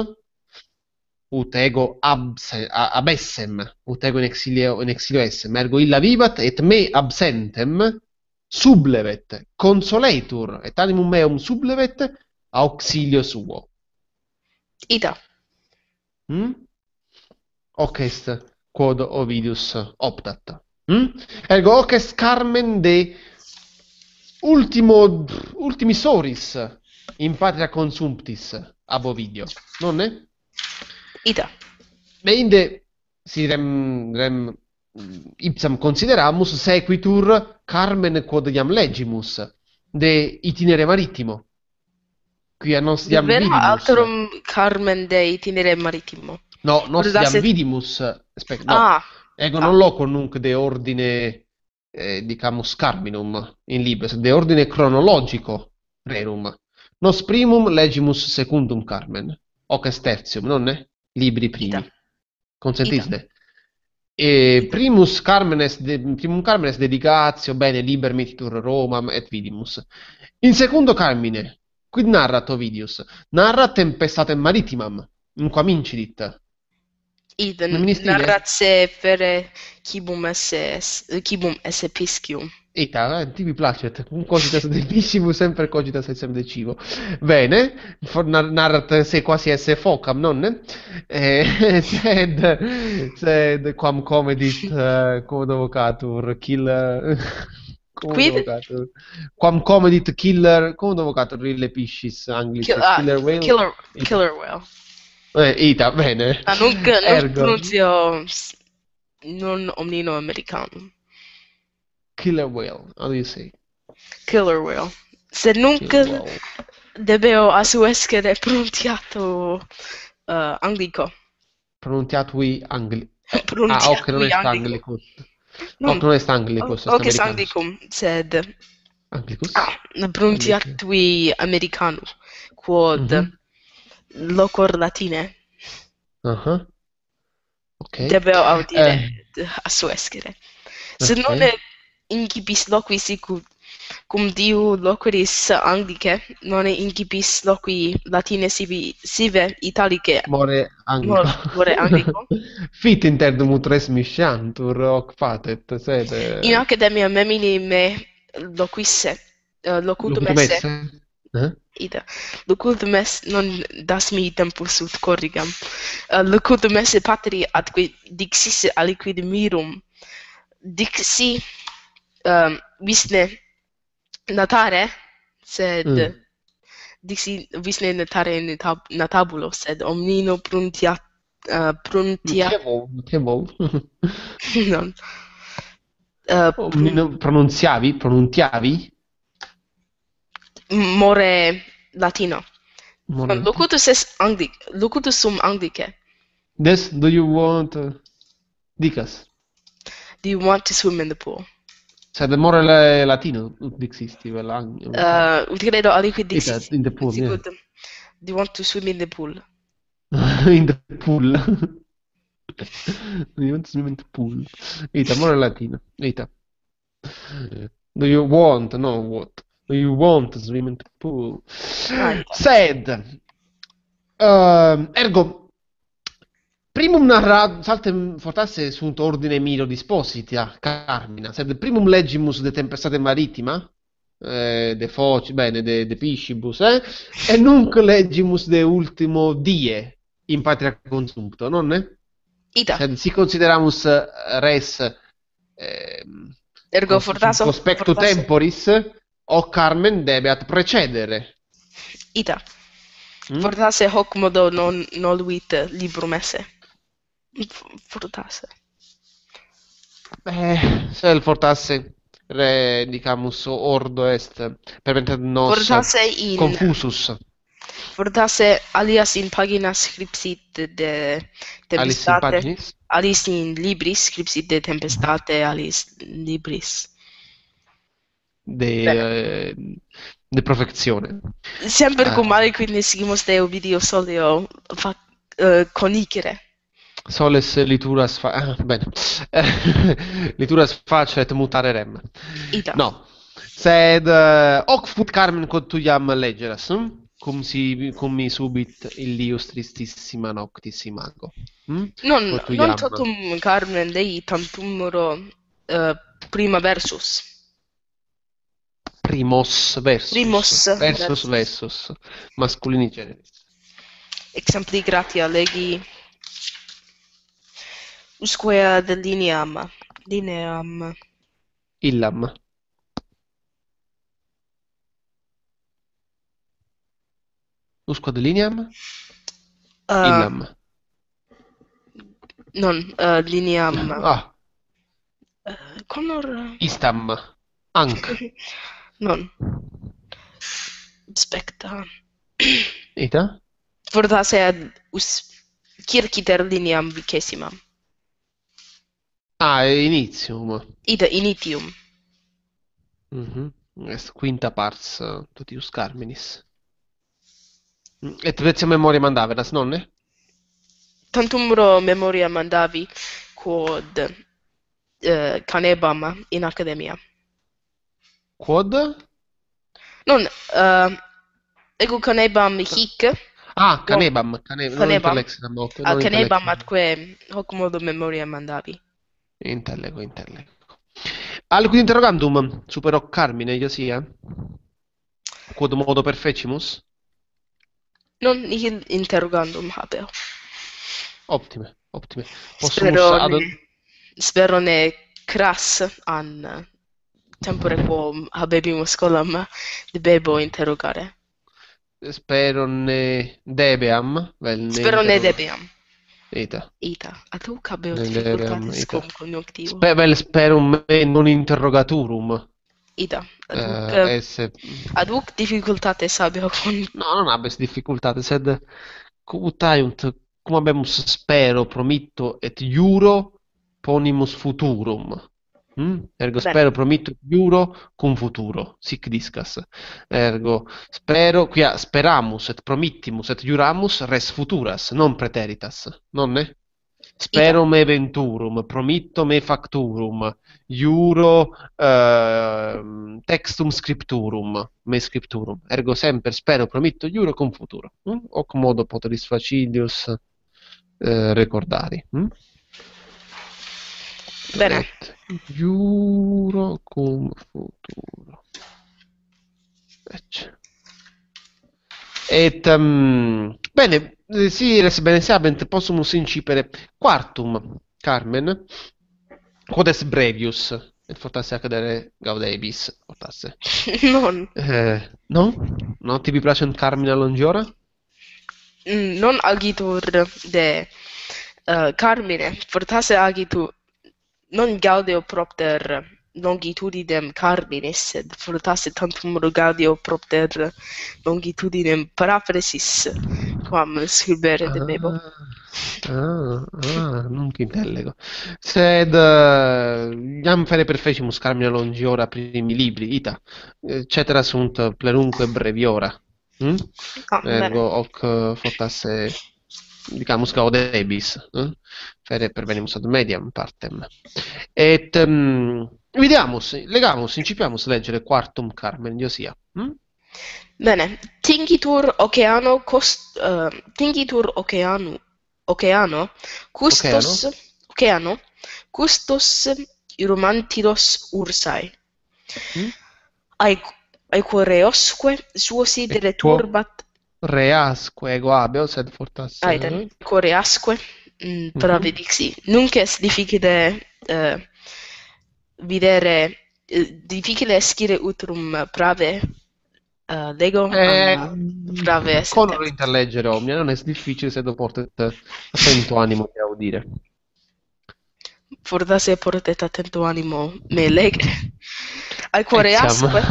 ut ego abse, abessem, ut ego in exilio, in exilio essem, ergo illa vivat et me absentem sublevet, consoletur, et animum meum sublevet auxilio suo. Ita. Mm? Hm? Hoc est quod Ovidius optat. Mm? Ergo hoc est carmen de ultimo, ultimisoris in patria consumptis ab Ovidio, non è? Ita. Beinde si rem, rem ipsam consideramus sequitur Carmen quod iam legimus de itinere marittimo qui a nos iam Vero vidimus alterum Carmen de itinere marittimo no nos iam se... vidimus aspetta no ah. ego ah. non lo loco de ordine eh, dicamus Carminum in libes de ordine cronologico rerum nos primum legimus secundum Carmen hoc est tertium non è? libri primi. Ita. Consentiste? E primus Carmenes, de, primum Carmenes dedicatio bene liber mitur Romam et vidimus. In secondo Carmine, quid narrat Ovidius? Narra tempestatem maritimam, in quam incidit. Id narrat se per cibum esse, cibum esse piscium. Eita, eh, ti mi placet, un cogitas decimu, sempre cogitas essem decivo. Bene, for nar narrat se quasi esse focam, non? Eh, sed, sed quam comedit, uh, eh, cum dovocatur, kill... Quid? Quam comedit killer, cum dovocatur rille piscis anglis? Kill, ah, killer whale? Killer, killer whale. Eh, ita, bene. Ah, nunc, non pronunzio non omnino americano. Killer Whale, how do you say? Killer Whale. Se nunca debeu a sua essere pronunciato uh, eh, anglico. Pronunciato qui Pronunciato Ah, ok, non è anglico. No, non è anglico. Ok, è anglico, sed... Anglicus? Ah, pronunciato qui americano, quod mm -hmm. locor latine. Uh -huh. Ok. Debeu audire eh. a suo essere. Se okay. non è incipis loquis cum cum diu loqueris anglice non incipis loqui latine sibi sive italice. more anglico more, more anglico fit inter dum tres misciantur hoc fatet sed eh, in academia me mini me loquisse uh, locutum esse eh ida locutum esse non das mi tempus ut corrigam uh, locutum esse patri ad dixisse aliquid mirum dixi um, visne natare, sed mm. dixi visne natare in tab natabulo, sed omnino pruntia uh, pruntia vol. non uh, Omnino pronunziavi, pronuntiavi? More latino. More locutus es anglic, locutus sum anglice. This, do you want, uh, dicas? Do you want to swim in the pool? Sarebbe cioè, more latino, dixisti. Uh, credo aliquid dixisti. In the pool, yeah. Do you want to swim in the pool? in the pool. Do you want to swim in the pool? Ita, more latino. Ita. Do you want, no what? Do you want to swim in the pool? Right. Said. Um, ergo, Primum narrat, saltem fortasse sunt ordine miro dispositia, carmina, sed primum legimus de tempestate marittima, eh, de foci, bene, de, de piscibus, eh, e nunc legimus de ultimo die in patria consumpto, non è? Ita. Sed si consideramus res eh, ergo fortasso prospectu temporis o carmen debeat precedere. Ita. Mm? Fortasse hoc modo non noluit librum esse. fortasse. Beh, se il fortasse re dicamus ordo est per mente nos fortasse confusus. Fortasse alias in pagina scriptit de tempestate. Alis in, in libris scriptit de tempestate alis libris de eh, de perfezione. Sempre ah. cum uh, male quindi sigimos de obidio solio fa uh, eh, conicere. Soles lituras fa... Ah, bene. lituras facet mutare rem. Ita. No. Sed uh, hoc fut Carmen quod tu iam legeras, hm? cum, si, cum mi subit illius tristissima noctis imago. Hm? Non, quod tu non totum Carmen dei tantumuro uh, eh, prima versus. Primos versus. Primos versus. Versus, versus. Masculini generi. Exempli gratia legi usque ad lineam lineam illam usque ad lineam uh, illam non uh, lineam ah uh, conor uh, istam anc non specta ita fortasse ad us circiter lineam vicesimam Ah, è Inizium. Id initium. Mhm. Est quinta pars eh, totius carminis. Mm, Et vetia memoria mandaveras, nonne? Tantumro memoria mandavi quod eh, canebam in academia. Quod? Non, eh, ego canebam hic. Ah, canebam, canebam, canebam. non canebam. intellexam, hoc, non Ah, canebam intellexam. atque hoc modo memoria mandavi. Intellego, intellego. Alcun interrogandum supero Carmine, sia? Quod modo per fecimus? Non interrogandum habeo. Optime, optime. spero, ne, spero ne cras an tempore quo habebimus scolam debebo interrogare. Spero ne debeam. Vel ne spero ne debeam. Ita. Ita. A tu ca cum coniunctivo. Spe vel sperum me non interrogaturum. Ida, aduc, uh, eh, eh, esse... aduc difficultate sabio con... No, non abes difficultate, sed cut aiunt, cum abemus spero, promitto, et iuro ponimus futurum. Mm? Ergo Bene. spero, prometto, giuro, con futuro, sic discas. Ergo spero, qui ha speramus et promittimus et juramus res futuras, non preteritas, nonne? Spero me venturum, promitto me facturum, juro eh, textum scripturum, me scripturum. Ergo sempre spero, promitto, giuro con futuro. Mm? Hoc modo poteris facilius eh, recordari. Mm? Bene. Giuro con futuro. Et, um, bene, eh, si res bene sabent possumus incipere quartum, Carmen, quod est brevius, et fortasse accadere gaudebis, fortasse. non. Eh, no? Non ti placent Carmina longiora? Mm, non agitur de uh, Carmine, fortasse agitur non Gaudio propter longitudinem cardine, sed frutasse tantum Gaudio propter longitudinem parapresis, quam scribere debebo. Ah, ah, ah, non intellego. Sed uh, eh, iam fere perfecimus carmina ora primi libri, ita, cetera sunt plenunque breviora. Mm? Ah, Ergo, hoc eh, fortasse dicamus caude ebis eh? fere per venimus ad medium partem et um, ehm, vidiamus legamus incipiamus leggere quartum carmen diosia hm? bene tingitur oceano cost uh, tingitur oceano oceano custos oceano, custos romantidos ursae hm? ai ai quoreosque suo sidere turbat reasque guabeo, sed fortasse. reasque, mm, pravedixi. Mhm. Mm-hmm. Nunc est difficile eh, videre, eh, difficile escire utrum prave Uh, Lego eh, brave ah, mm, con l'interleggere omnia non è difficile se dopo attento animo che dire. Forse portate attento animo me legre al cuore eh, asque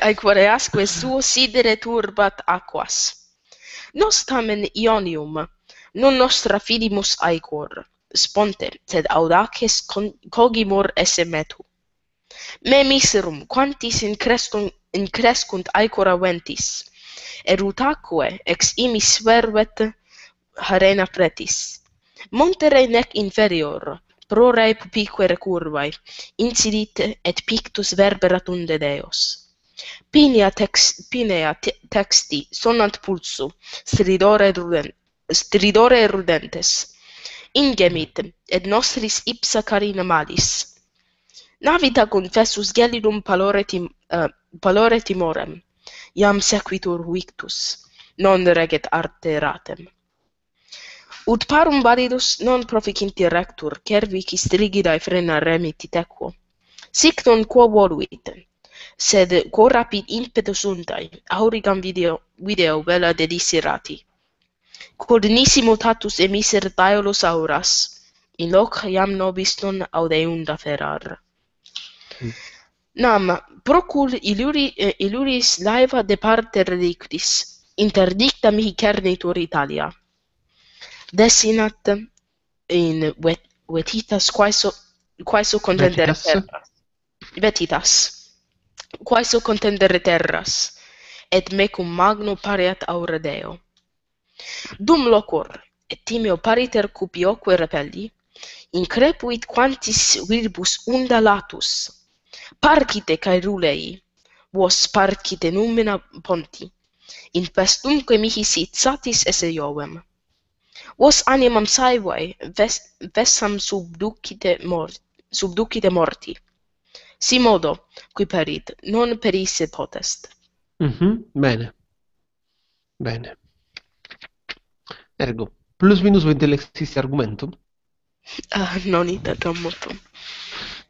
al cuore asque suo sidere turbat aquas nos tamen ionium non nostra fidimus aequor sponte sed audaces cogimur esse metu me miserum quantis in crescunt in crescunt aequor aventis erutaque ex imis vervet harena pretis montere nec inferior prorei pupique recurvae incidite et pictus verberatunde deos tex, pinea te, texti sonant pulsu, stridore, ruden, stridore rudentes. Ingemit, et nostris ipsa carina malis. Navita confessus gelidum palore, tim, uh, palore timorem, iam sequitur victus, non reget arte ratem. Ut parum validus non proficinti rectur, cervici strigidae frena remiti tequo. Sic non quo voluit, sed quo rapid impetu suntai, aurigam video, video vela dedisirati. Quod nisi mutatus emiser taeolus auras, in hoc iam nobis audeunda ferar. Mm. Nam, procul iluri, eh, iluris laeva de parte redictis, interdicta mihi carnitur Italia. Desinat in vetitas wetitas quaeso quaeso contendere vetitas. vetitas quae so contendere terras, et mecum magno pariat aura Deo. Dum locur, et timeo pariter cupioque repelli, increpuit quantis virbus unda latus, parcite caerulei, vos parcite numena ponti, in pestumque mihi sit satis esse joem. Vos animam saevae vesam subducite morti, subducite morti si modo qui perit non perisse potest mm -hmm. bene bene ergo plus minus vent lexis argumentum ah uh, non ita tam motum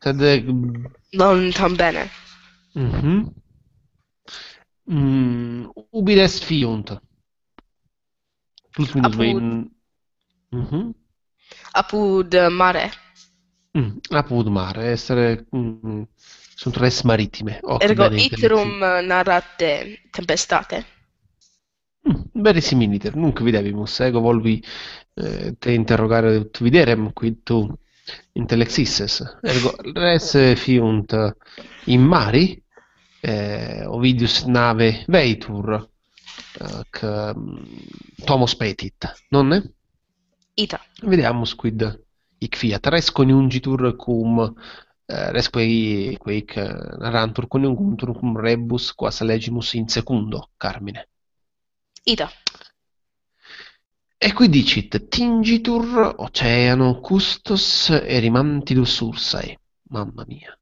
sed eh, non tam bene mhm. mm -hmm. mm, ubi fiunt plus minus vent Mhm. Mm Apud eh, mare. Mm, la mare, essere... Mm, sono tre S marittime. Ottimo, Ergo iterum eh, narrate tempestate. Mm, bene similiter, nunca videbimus, ego volvi eh, te interrogare tu viderem, qui tu in telexisses. Ergo res fiunt in mari, eh, Ovidius nave veitur, ac, mm, tomos petit, nonne? Ita. Vediamo, Squid hic fiat res coniungitur cum eh, res quei queic narrantur eh, coniunguntur cum rebus quas legimus in secundo Carmine ita e qui dicit tingitur oceano custos e rimantidus ursae mamma mia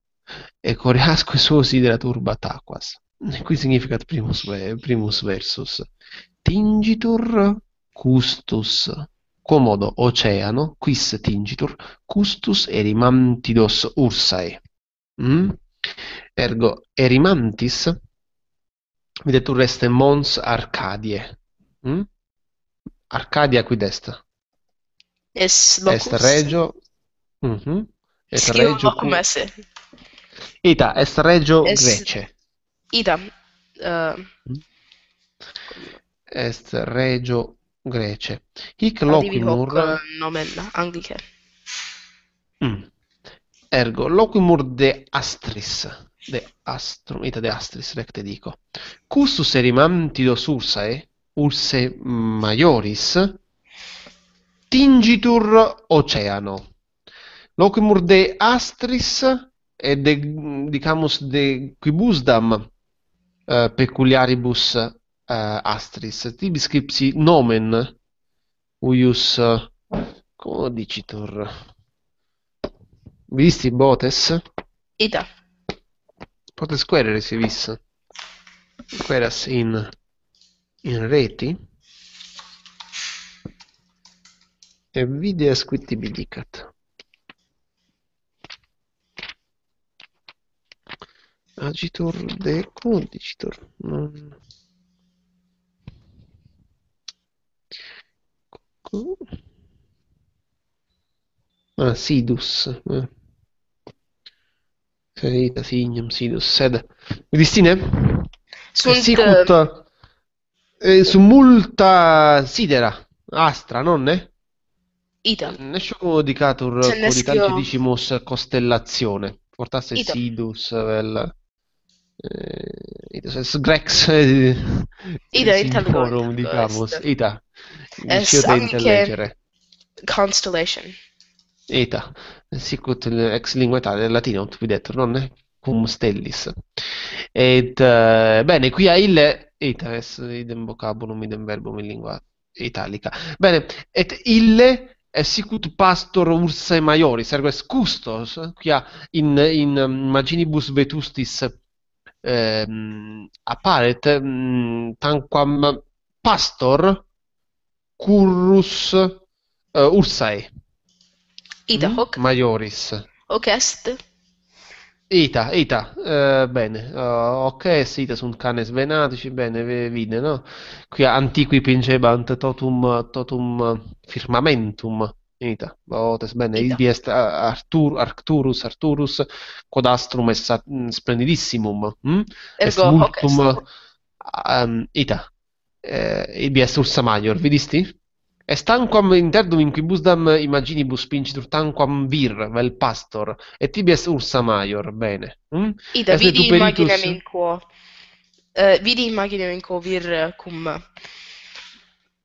e coreasque suo sideraturbat aquas qui significa primus, primus versus tingitur custos Commodo oceano, quis tingitur, custus erimantidos ursae. Mm? Ergo, erimantis, videtur est mons Arcadie. Mm? Arcadia qui est? Es locus. Est regio... Mm -hmm. Est Scrivo regio... Qui... esse. Ita, est regio es... Grece. Ita. Uh... Mm? Est regio grece. Hic locumur... Nomen angliche. Mm. Ergo, loquimur de astris, de astrum, ita de astris, recte dico. Custus erimam tidos ursae, urse maioris, tingitur oceano. Loquimur de astris e de, dicamus, de quibusdam eh, peculiaribus eh, astris, tibiscripsi nomen uius codicitor. Visti botes? Ita. Potes querere si vis. Queras in, in reti. E videas quitti bilicat. Agitor de codicitor. Non... Q. Ah, Sidus. Eh. Serita, signum, Sidus, sed. Mi distine? Sunt... Sicut, eh, eh su multa sidera, astra, nonne? Ita. Eh, Nessuno dicatur codicanti dicimos costellazione. Portasse Ita. Sidus, vel... Eh, so, Grex Ida eh, forum di Davos Ida es anche leggere. Constellation Ita, sicut ex lingua tale latino, videtur, non è? Cum stellis. Et, uh, eh, bene, qui a il, ita, es idem vocabulum, idem verbum in lingua italica. Bene, et ille è sicut pastor ursae maiori ergo es custos, qui a in, in, in vetustis ehm, appare te, mm, Tanquam Pastor Currus uh, eh, Ursae. Ita hoc? Mm? Maioris. Hoc est? Ita, Ita, eh, bene, uh, ok, Ita sunt canes venatici, bene, vide, no? Qui antiqui pingebant totum, totum eh, firmamentum, Finita, l'ho bene. il Biest Artur, Arcturus, Arturus, Codastrum est mm, splendidissimum. Mm? Ergo, est multum okay, um, ita. Eh, ibi est ursa major, vi disti? Est tanquam interdum inquibusdam imaginibus pincitur tanquam vir, vel pastor, et tibias ursa major, bene. Mm? Ita, est vidi imperitus... in quo, uh, vidi imaginem in quo vir cum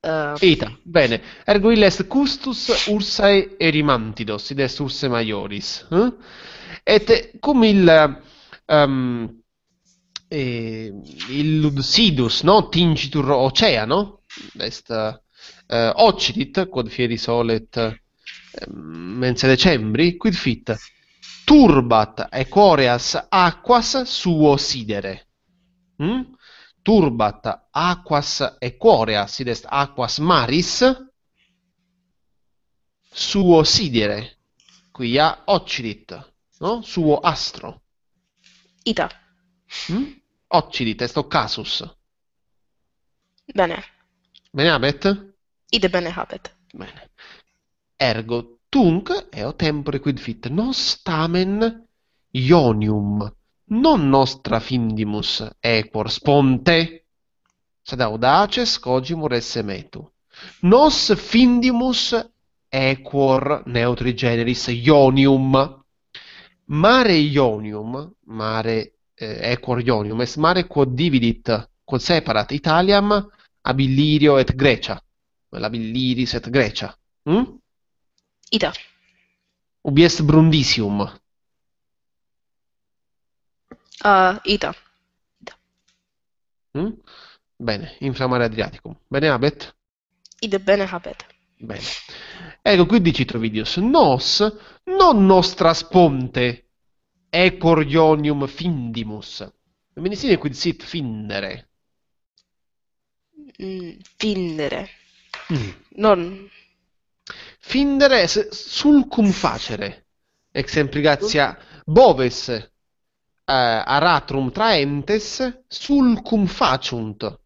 Uh. Eh, Ita, bene. Erguilles custus ursae erimantidos, id est urse maioris. Eh? Et cum il... Um, ehm, eh, il ludsidus, no? Tingitur oceano, est eh, occidit, quod fieri solet eh, mense decembri, quid fit turbat equoreas aquas suo sidere. Mm? turbat aquas equorea sid est aquas maris suo sidere a occidit no? suo astro ita mm? occidit est casus bene bene habet? ide bene habet bene ergo tunc eo tempore quid fit nos tamen ionium non nostra findimus equor sponte, sed audaces cogimur esse metu. Nos findimus equor neutri generis ionium. Mare ionium, mare eh, equor ionium, est mare quod dividit, quod separat Italiam abillirio et Grecia. Ab et Grecia. Mm? Ita. Ubi est Brundisium, Uh, eh, Ita. Ita. Mm? Bene, infiammare Adriaticum. Bene, Abet? Id bene, Abet. Bene. Ecco, qui dici Trovidius, nos, non nostra sponte, ionium findimus. Benissimo, quid sit findere. Mm, findere. Mm. Non... Findere sulcum facere, ex implicatia boves, eh, aratrum traentes sulcum facunt.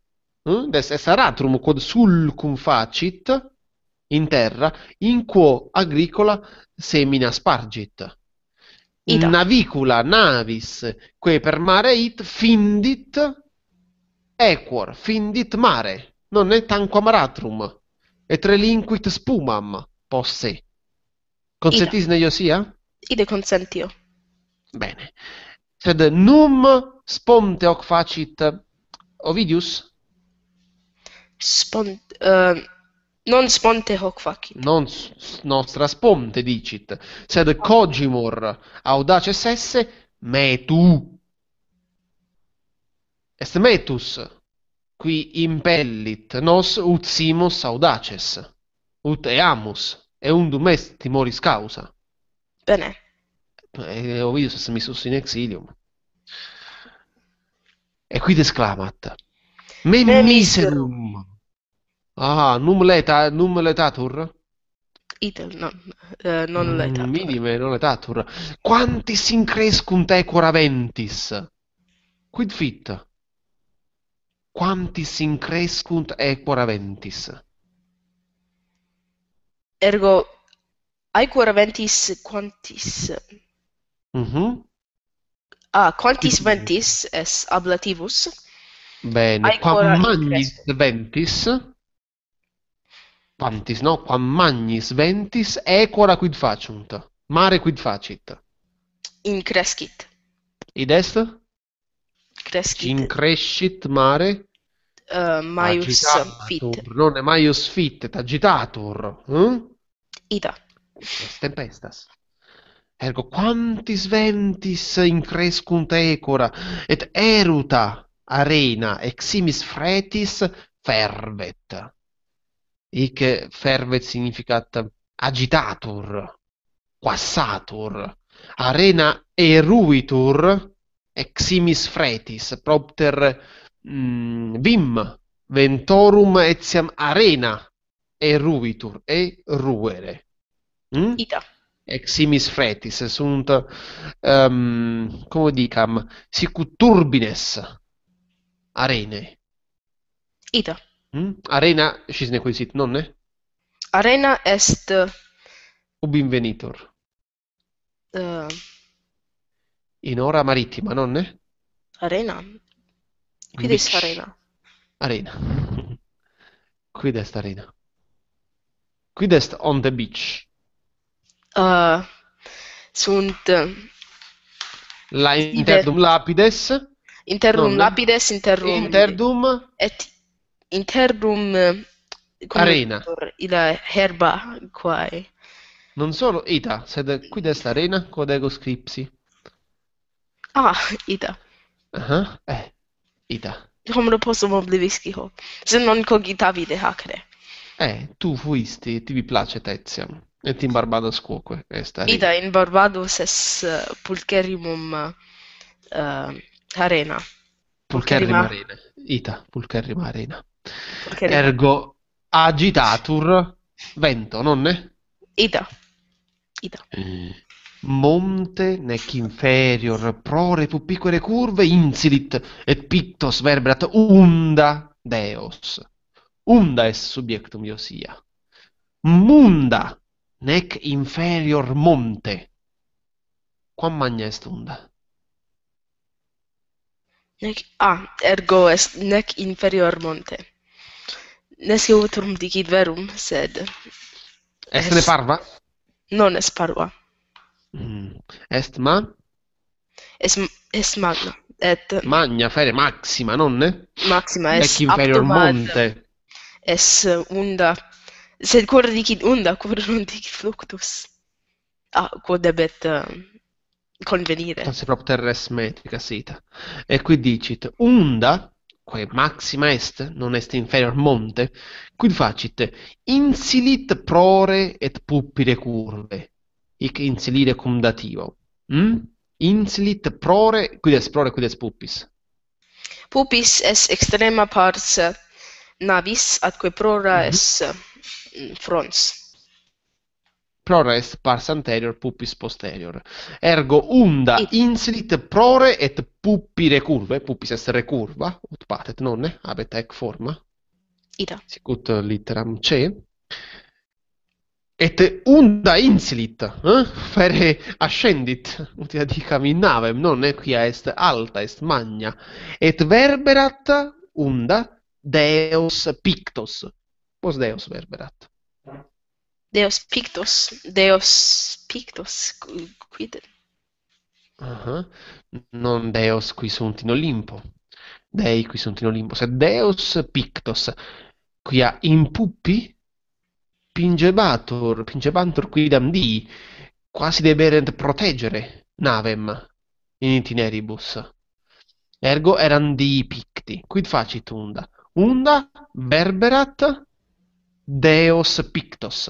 Mm? Hm? Des aratrum quod sulcum facit in terra, in quo agricola semina spargit. In Navicula navis, quae per mare it findit equor, findit mare, non è tanquam aratrum, et relinquit spumam posse. Consentis Ida. neio sia? Ide consentio. Bene. sed num sponte hoc facit Ovidius? Sponte, uh, non sponte hoc facit. Non nostra sponte, dicit, sed cogimur audaces esse me tu. Est metus qui impellit nos ut simus audaces, ut eamus, eundum est timoris causa. Bene. E eh, Ovidio si è messo in exilio. E quid esclamat? Me miserum! Ah, num, leta, num letatur? Itel, no, eh, non mm, letatur. Minime, non letatur. Quanti sincrescunt equora ventis? Quid fit? Quanti sincrescunt equora ventis? Ergo, aequora ventis quantis Mhm. Mm ah, quantis ventis est ablativus? Bene, Ai quam magnis ventis? Quantis, no? Quam magnis ventis equora quid faciunt? Mare quid facit? Increscit. Id est? Crescit. Increscit mare? Uh, maius fit. Non è maius fit, è agitatur. Hm? Ida. Tempestas. Ergo, quantis ventis increscunt ecora, et eruta arena ex simis fretis fervet. Ic fervet significat agitatur, quassatur. Arena eruitur ex simis fretis, propter mm, vim ventorum etiam arena eruitur, e ruere. Hm? Ita. eximis fretis, sunt, ehm, um, come dicam, sicut turbines arenae. Ita. Mm? Hm? Arena, scis nequisit, nonne? Arena est... Ubi invenitor. Uh... In ora marittima, nonne? Arena. Quid est arena? Arena. Quid est arena? Quid est on the beach? uh, sunt uh, la interdum inter lapides interrum non... lapides interrum interdum et interrum uh, arena il herba quae non solo ita sed qui des arena quod ego scripsi ah ita aha uh -huh. eh ita come lo posso mobliviski ho se non cogitavi de hacre eh tu fuisti ti vi piace tezia E eh, in Barbados quoque est. Ita in Barbados es pulcherimum uh, eh, arena. Pulcherrim arena. Ita, pulcherrim arena. Pulcherrim. Ergo agitatur vento, nonne? Ita. Ita. Mm. Eh, monte nec inferior prore pupiquere curve insilit et pictos verberat unda deos. Unda est subjectum io sia. Munda nec inferior monte quam magna est unda nec a ah, ergo est nec inferior monte Nesce utrum dicit verum sed est, est... ne parva non est parva mm. est ma est est magna et magna fere maxima non ne maxima est nec inferior monte est unda Se il cuore di Kid Hunda, cuore non di Fructus. Ah, cuore debet eh, convenire. Non si proprio terres metrica sita. E qui dicit, Unda, quae maxima est, non est inferior monte, quid facit? Insilit prore et pupire curve. Hic insilire cum dativo. Mm? Insilit prore, quid est prore, quid est pupis? Pupis est extrema pars navis atque prores mhm. mm -hmm. fronts prores pars anterior pupis posterior ergo unda It. prore et puppi recurve pupis est recurva ut patet nonne habet ec forma ita sic ut eh, litteram c et unda inslit, eh? fere ascendit ut ia dicam in navem nonne quia est alta est magna et verberat unda Deus Pictos. Πώς Deus Verberat? Deus Pictos. Deus Pictos. Quid? Uh-huh. Non Deus qui sunt in Olimpo. Dei qui sunt in Olimpo. Se Deus Pictos qui ha in puppi pingebator, pingebantor quidam dii, quasi deberent proteggere navem in itineribus. Ergo eran di picti, quid facit unda? Unda berberat Deos pictos.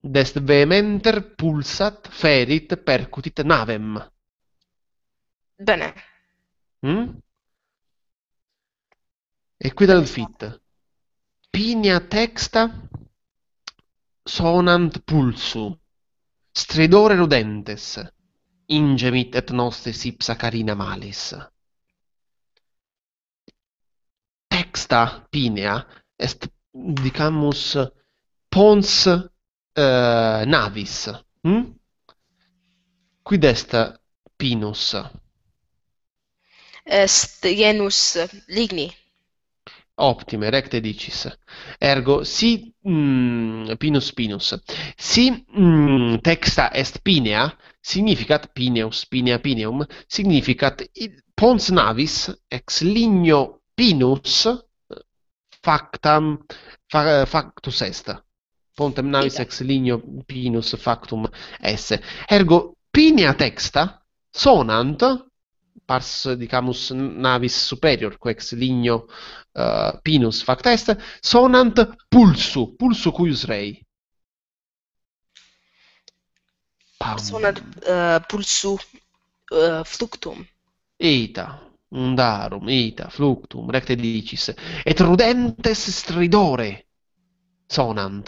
Dest vehementer pulsat ferit percutit navem. Bene. Mm? E qui dal fit. Pinia texta sonant pulsu. stridore rudentes. ingemit et nostris ipsa carina malis. texta pinea est dicamus pons uh, navis hm quid est pinus est genus ligni optime recte dicis ergo si mm, pinus pinus si mm, texta est pinea significat pineus pinea pineum significat pons navis ex ligno pinus factam fa, factus est pontem navis ex ligno pinus factum est ergo pinia texta sonant pars dicamus navis superior quo ex ligno uh, eh, pinus facta est sonant pulsu pulsu cuius rei sonant uh, pulsu uh, eh, fluctum ita undarum, ita, fluctum, recte dicis, et rudentes stridore sonant.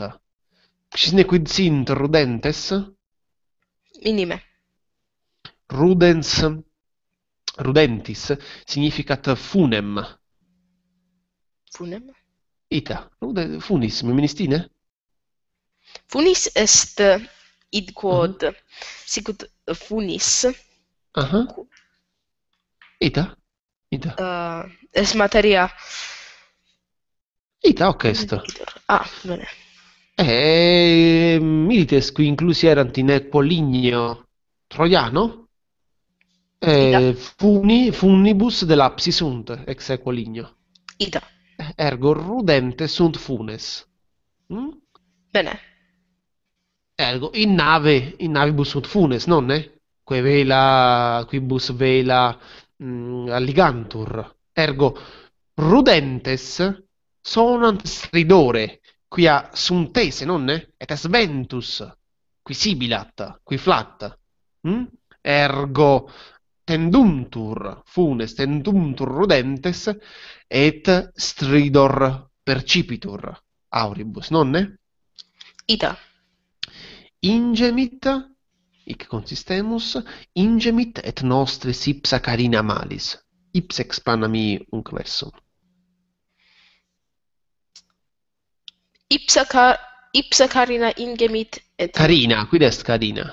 Cisne quid sint rudentes? Minime. Rudens, rudentis significat funem. Funem? Ita, rude, funis, ministine? Funis est id quod, uh mhm. -huh. sicut funis. Uh -huh. Ita? Ida. Uh, es materia. Ita ho chiesto. Ah, bene. E ehm, milites qui inclusi eranti in equoligno troiano eh, funi, funibus dell'apsi sunt, ex equoligno. Ita. Ergo rudente sunt funes. Mm? Bene. Ergo, in nave, in navibus sunt funes, non è? Qui vela, quibus vela mh, mm, alligantur, ergo prudentes sonant stridore, quia suntese, non? Et es ventus, qui sibilat, qui flat. Mm? Ergo tenduntur funes, tenduntur rudentes, et stridor percipitur auribus, nonne? Ita. Ingemit ic consistemus ingemit et nostris ipsa carina malis ipse expanami un classum ipsa ca ipsa carina ingemit et carina quid est carina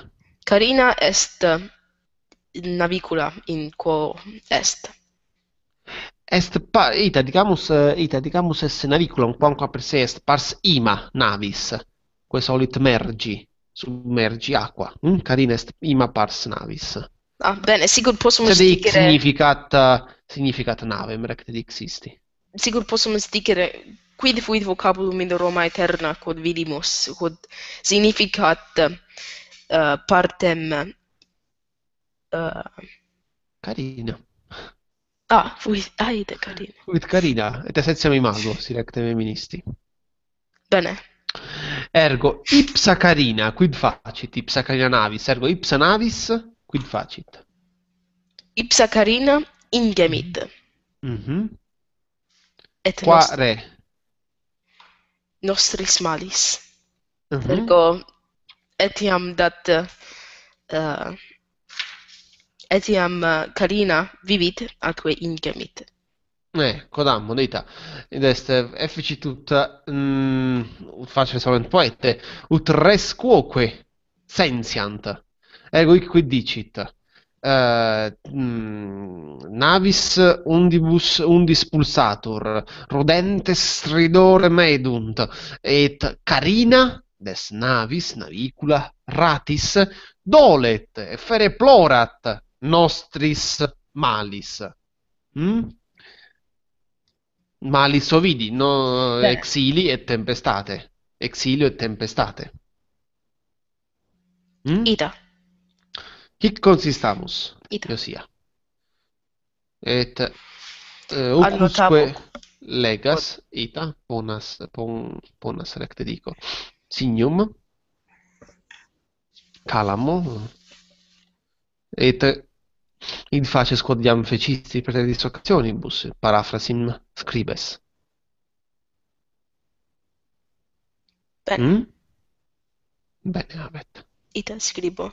carina est eh, navicula in quo est est par ita dicamus eh, ita dicamus est navicula un quanto per se est pars ima navis quae solit mergi Submergi acqua. Mm? Carina ima pars navis. Ah, bene, sigur possono Credi cioè, significat, significat navem, recte dixisti. Sigur possomo dicere quid fuit vocabulum in Roma eterna quod vidimus, quod significat uh, partem uh... carina. Ah, fuit aide ah, carina. Fuit carina, et essentiam imago, si recte feministi. Bene. Ergo ipsa carina quid facit ipsa carina navis ergo ipsa navis quid facit ipsa carina ingemit mhm mm et quare nostri smalis mm -hmm. ergo etiam dat uh, etiam carina vivit atque ingemit Ecco, eh, codammo, moneta ed est FC tutta mh, mm, facile solamente poete ut res quoque sensiant ergo qui dicit uh, eh, mh, mm, navis undibus undis pulsatur rodentes stridore medunt et carina des navis navicula ratis dolet e fere plorat nostris malis mm? Mali sovidi, no exili et tempestate. Exilio et tempestate. Mm? Ita. Cit consistamus? Ita. Iosia. Et... Eh, Adnotavo. Legas, ita, ponas, ponas recte dico. Signum, calamo, et... In face scondiam fecisti per disoccasionibus, parafrasim scribes. Beh. Mm? Bene, Abet. Ita scribo.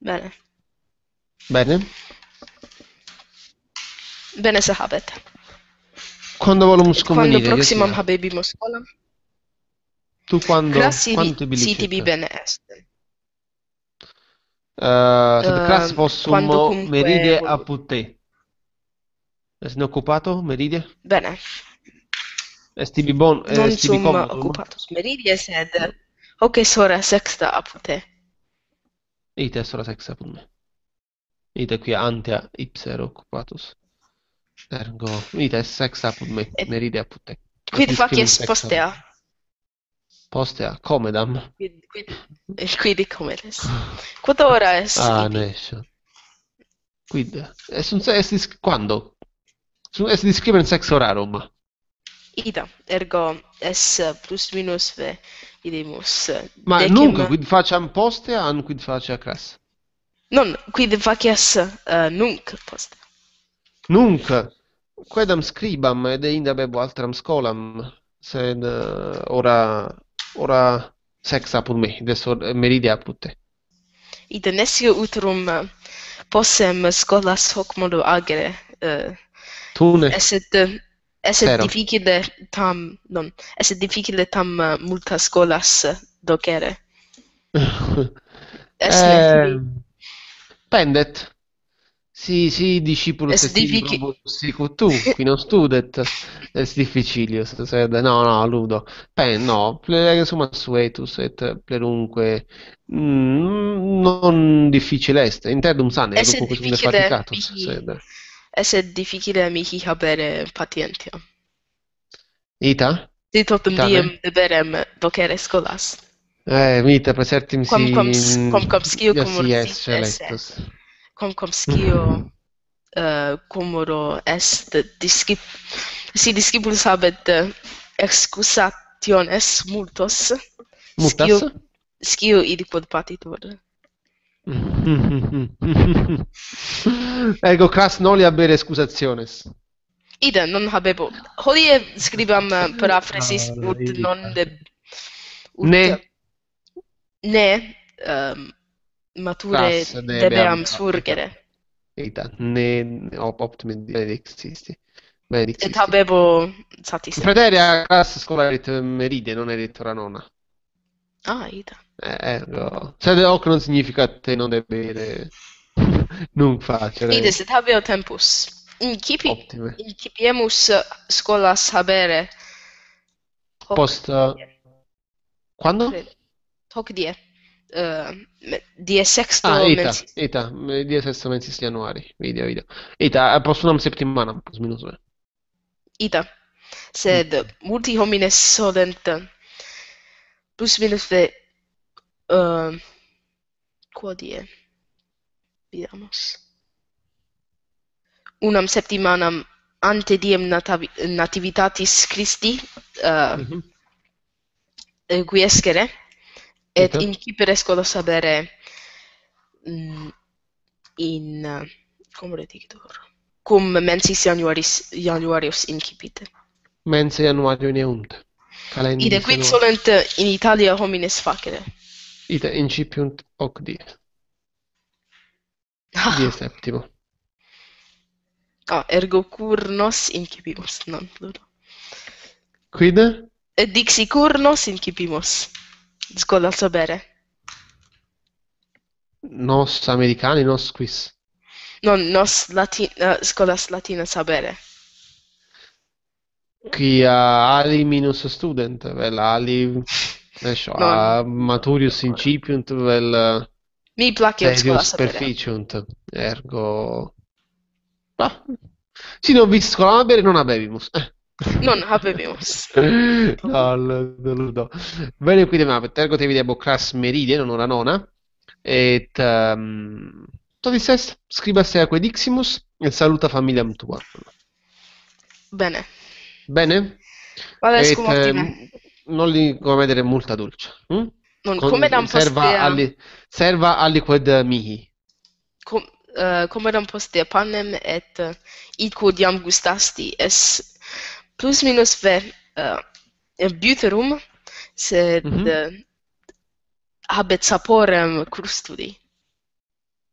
Bene. Bene. Bene se habet. Quando volum scomunire? Quando proximam habebimus olam. Tu quando, Classi quanto sitibi bene est. Uh, sed uh, clas possum comunque... meride apute. Est eh, occupato, meride? Bene. Est ibi bon, non est ibi sum occupatus meridie, sed hoc sora sexta apute. Ite sora sexta apud me. Ite quia antea ipser occupatus. Ergo, uite, sexa apud me, Et meridea putte. Quid facies postea? Postea, comedam. Quid, quid, il quid comedes. Ah. Quod ora es? Ah, ibi? nescio. Quid, es un es quando? Es discrimen sex horarum. Ida, ergo es plus minus ve idemus. Ma decim... nunc quid faciam postea, an quid facia cras? Non, quid facias uh, eh, nunc postea. Nunc, quedam scribam, ed inda bebo altram scolam, sed uh, ora, ora sex apud me, des or, meride apud te. Ida nesio utrum eh, possem scolas hoc modo agere, uh, eh, Tune. Eset, eset difficile tam, non, eset difficile tam uh, multa scolas docere. eh, pendet, Sì, sì, discepolo se sei sico tu, qui non studet, es difficilio, no, no, ludo, beh, no, insomma, summa suetus, et plerunque, mm, non difficile est, interdum sane, es dopo questum defaticatus, mihi... sed. Es difficile mihi habere patientia. Ita? Sit totum diem deberem docere scolas. Eh, vita, per certim si... Quamquam, quamquam scio cum ursis, Konkomskio eh comoro est diskip si diskipul sabet excusationes multos. Multas. Skio, skio idi quod patitur. Mm-hmm. Ego cras noli habere excusationes. Ida, non habebo. Hodie scribam uh, per afresis, ah, ut non ah. de... Ut, ne. Ne, um, mature debeam surgere. Eita, ne opt benedixisti. Benedixisti. Eta bebo satis. Preterea class scolarit meride, non la nona. Ah, ita. Ergo. Sed hoc non significa te non debere. non facere. Ide, se habeo tempus. Incipi, incipiemus scolas habere. Hoc Post... Die. Quando? Hoc die. uh, die sexto ah, mensis ita ita die sexto mensis januari video video ita a prossima septimanam, plus minus ve eh. ita sed mm. multi homines sodent plus minus ve ehm uh, quo die vidamos una ante diem nativitatis christi uh, mm -hmm. quiescere et mm, in quipere scolas sabere in comore dictor cum mensis januaris januarius in quipite mensi januarii neunt calendi id equit solent in italia homines facere Ide incipiunt hoc die ah. die septimo ah ergo curnos incipimus, non plur quid et dixi curnos incipimus. Scollazzo sapere. Nos americani, nos quis. No, nos latin, uh, eh, scolas latina sapere. Qui a ali minus student, vel ali, ne so, no. a maturius incipiunt, vel... Mi placiat scolas sapere. perficiunt, ergo... Ah. Sì, non vi scolabere, non abevimus. Eh. Non avevamo. no, no, no, no. Bene, quindi abbiamo tergo tevi abbiamo class meridian, non la nona. E um, ehm, tovis est, scribasse a quediximus e saluta famiglia tua. Bene. Bene? Vabbè, et, ehm, non li come vedere molta dolce. Hm? Non, Con, come da un serva, postea... alli, serva alliquid mihi. Com, uh, come da un postea panem et idquod iam gustasti es plus minus ver uh, buterum sed mm -hmm. uh, habet saporem crustudi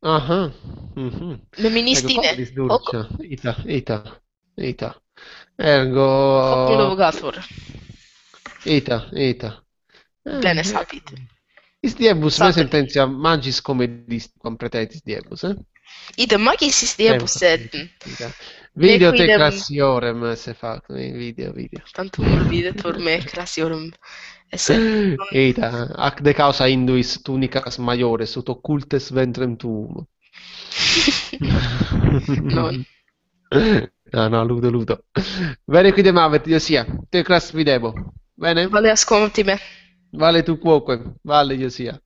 aha mm -hmm. meministine hoc ita ita ita ergo hoc logator ita ita bene eh, eh. sapit is diebus Sapere. sentencia magis comedis compretetis diebus eh? ita magis is diebus sed mm. Video te ehm, classiorem se fa, eh, video, video. Tanto un video per me classiorem. Eh, Eita, ac de causa induis tunicas maiores, ut occultes ventrem tuum. non. No, no, ludo, ludo. Bene, qui demavet, io sia, te clas videbo. Bene? Vale ascolti me. Vale tu quoque, vale io sia.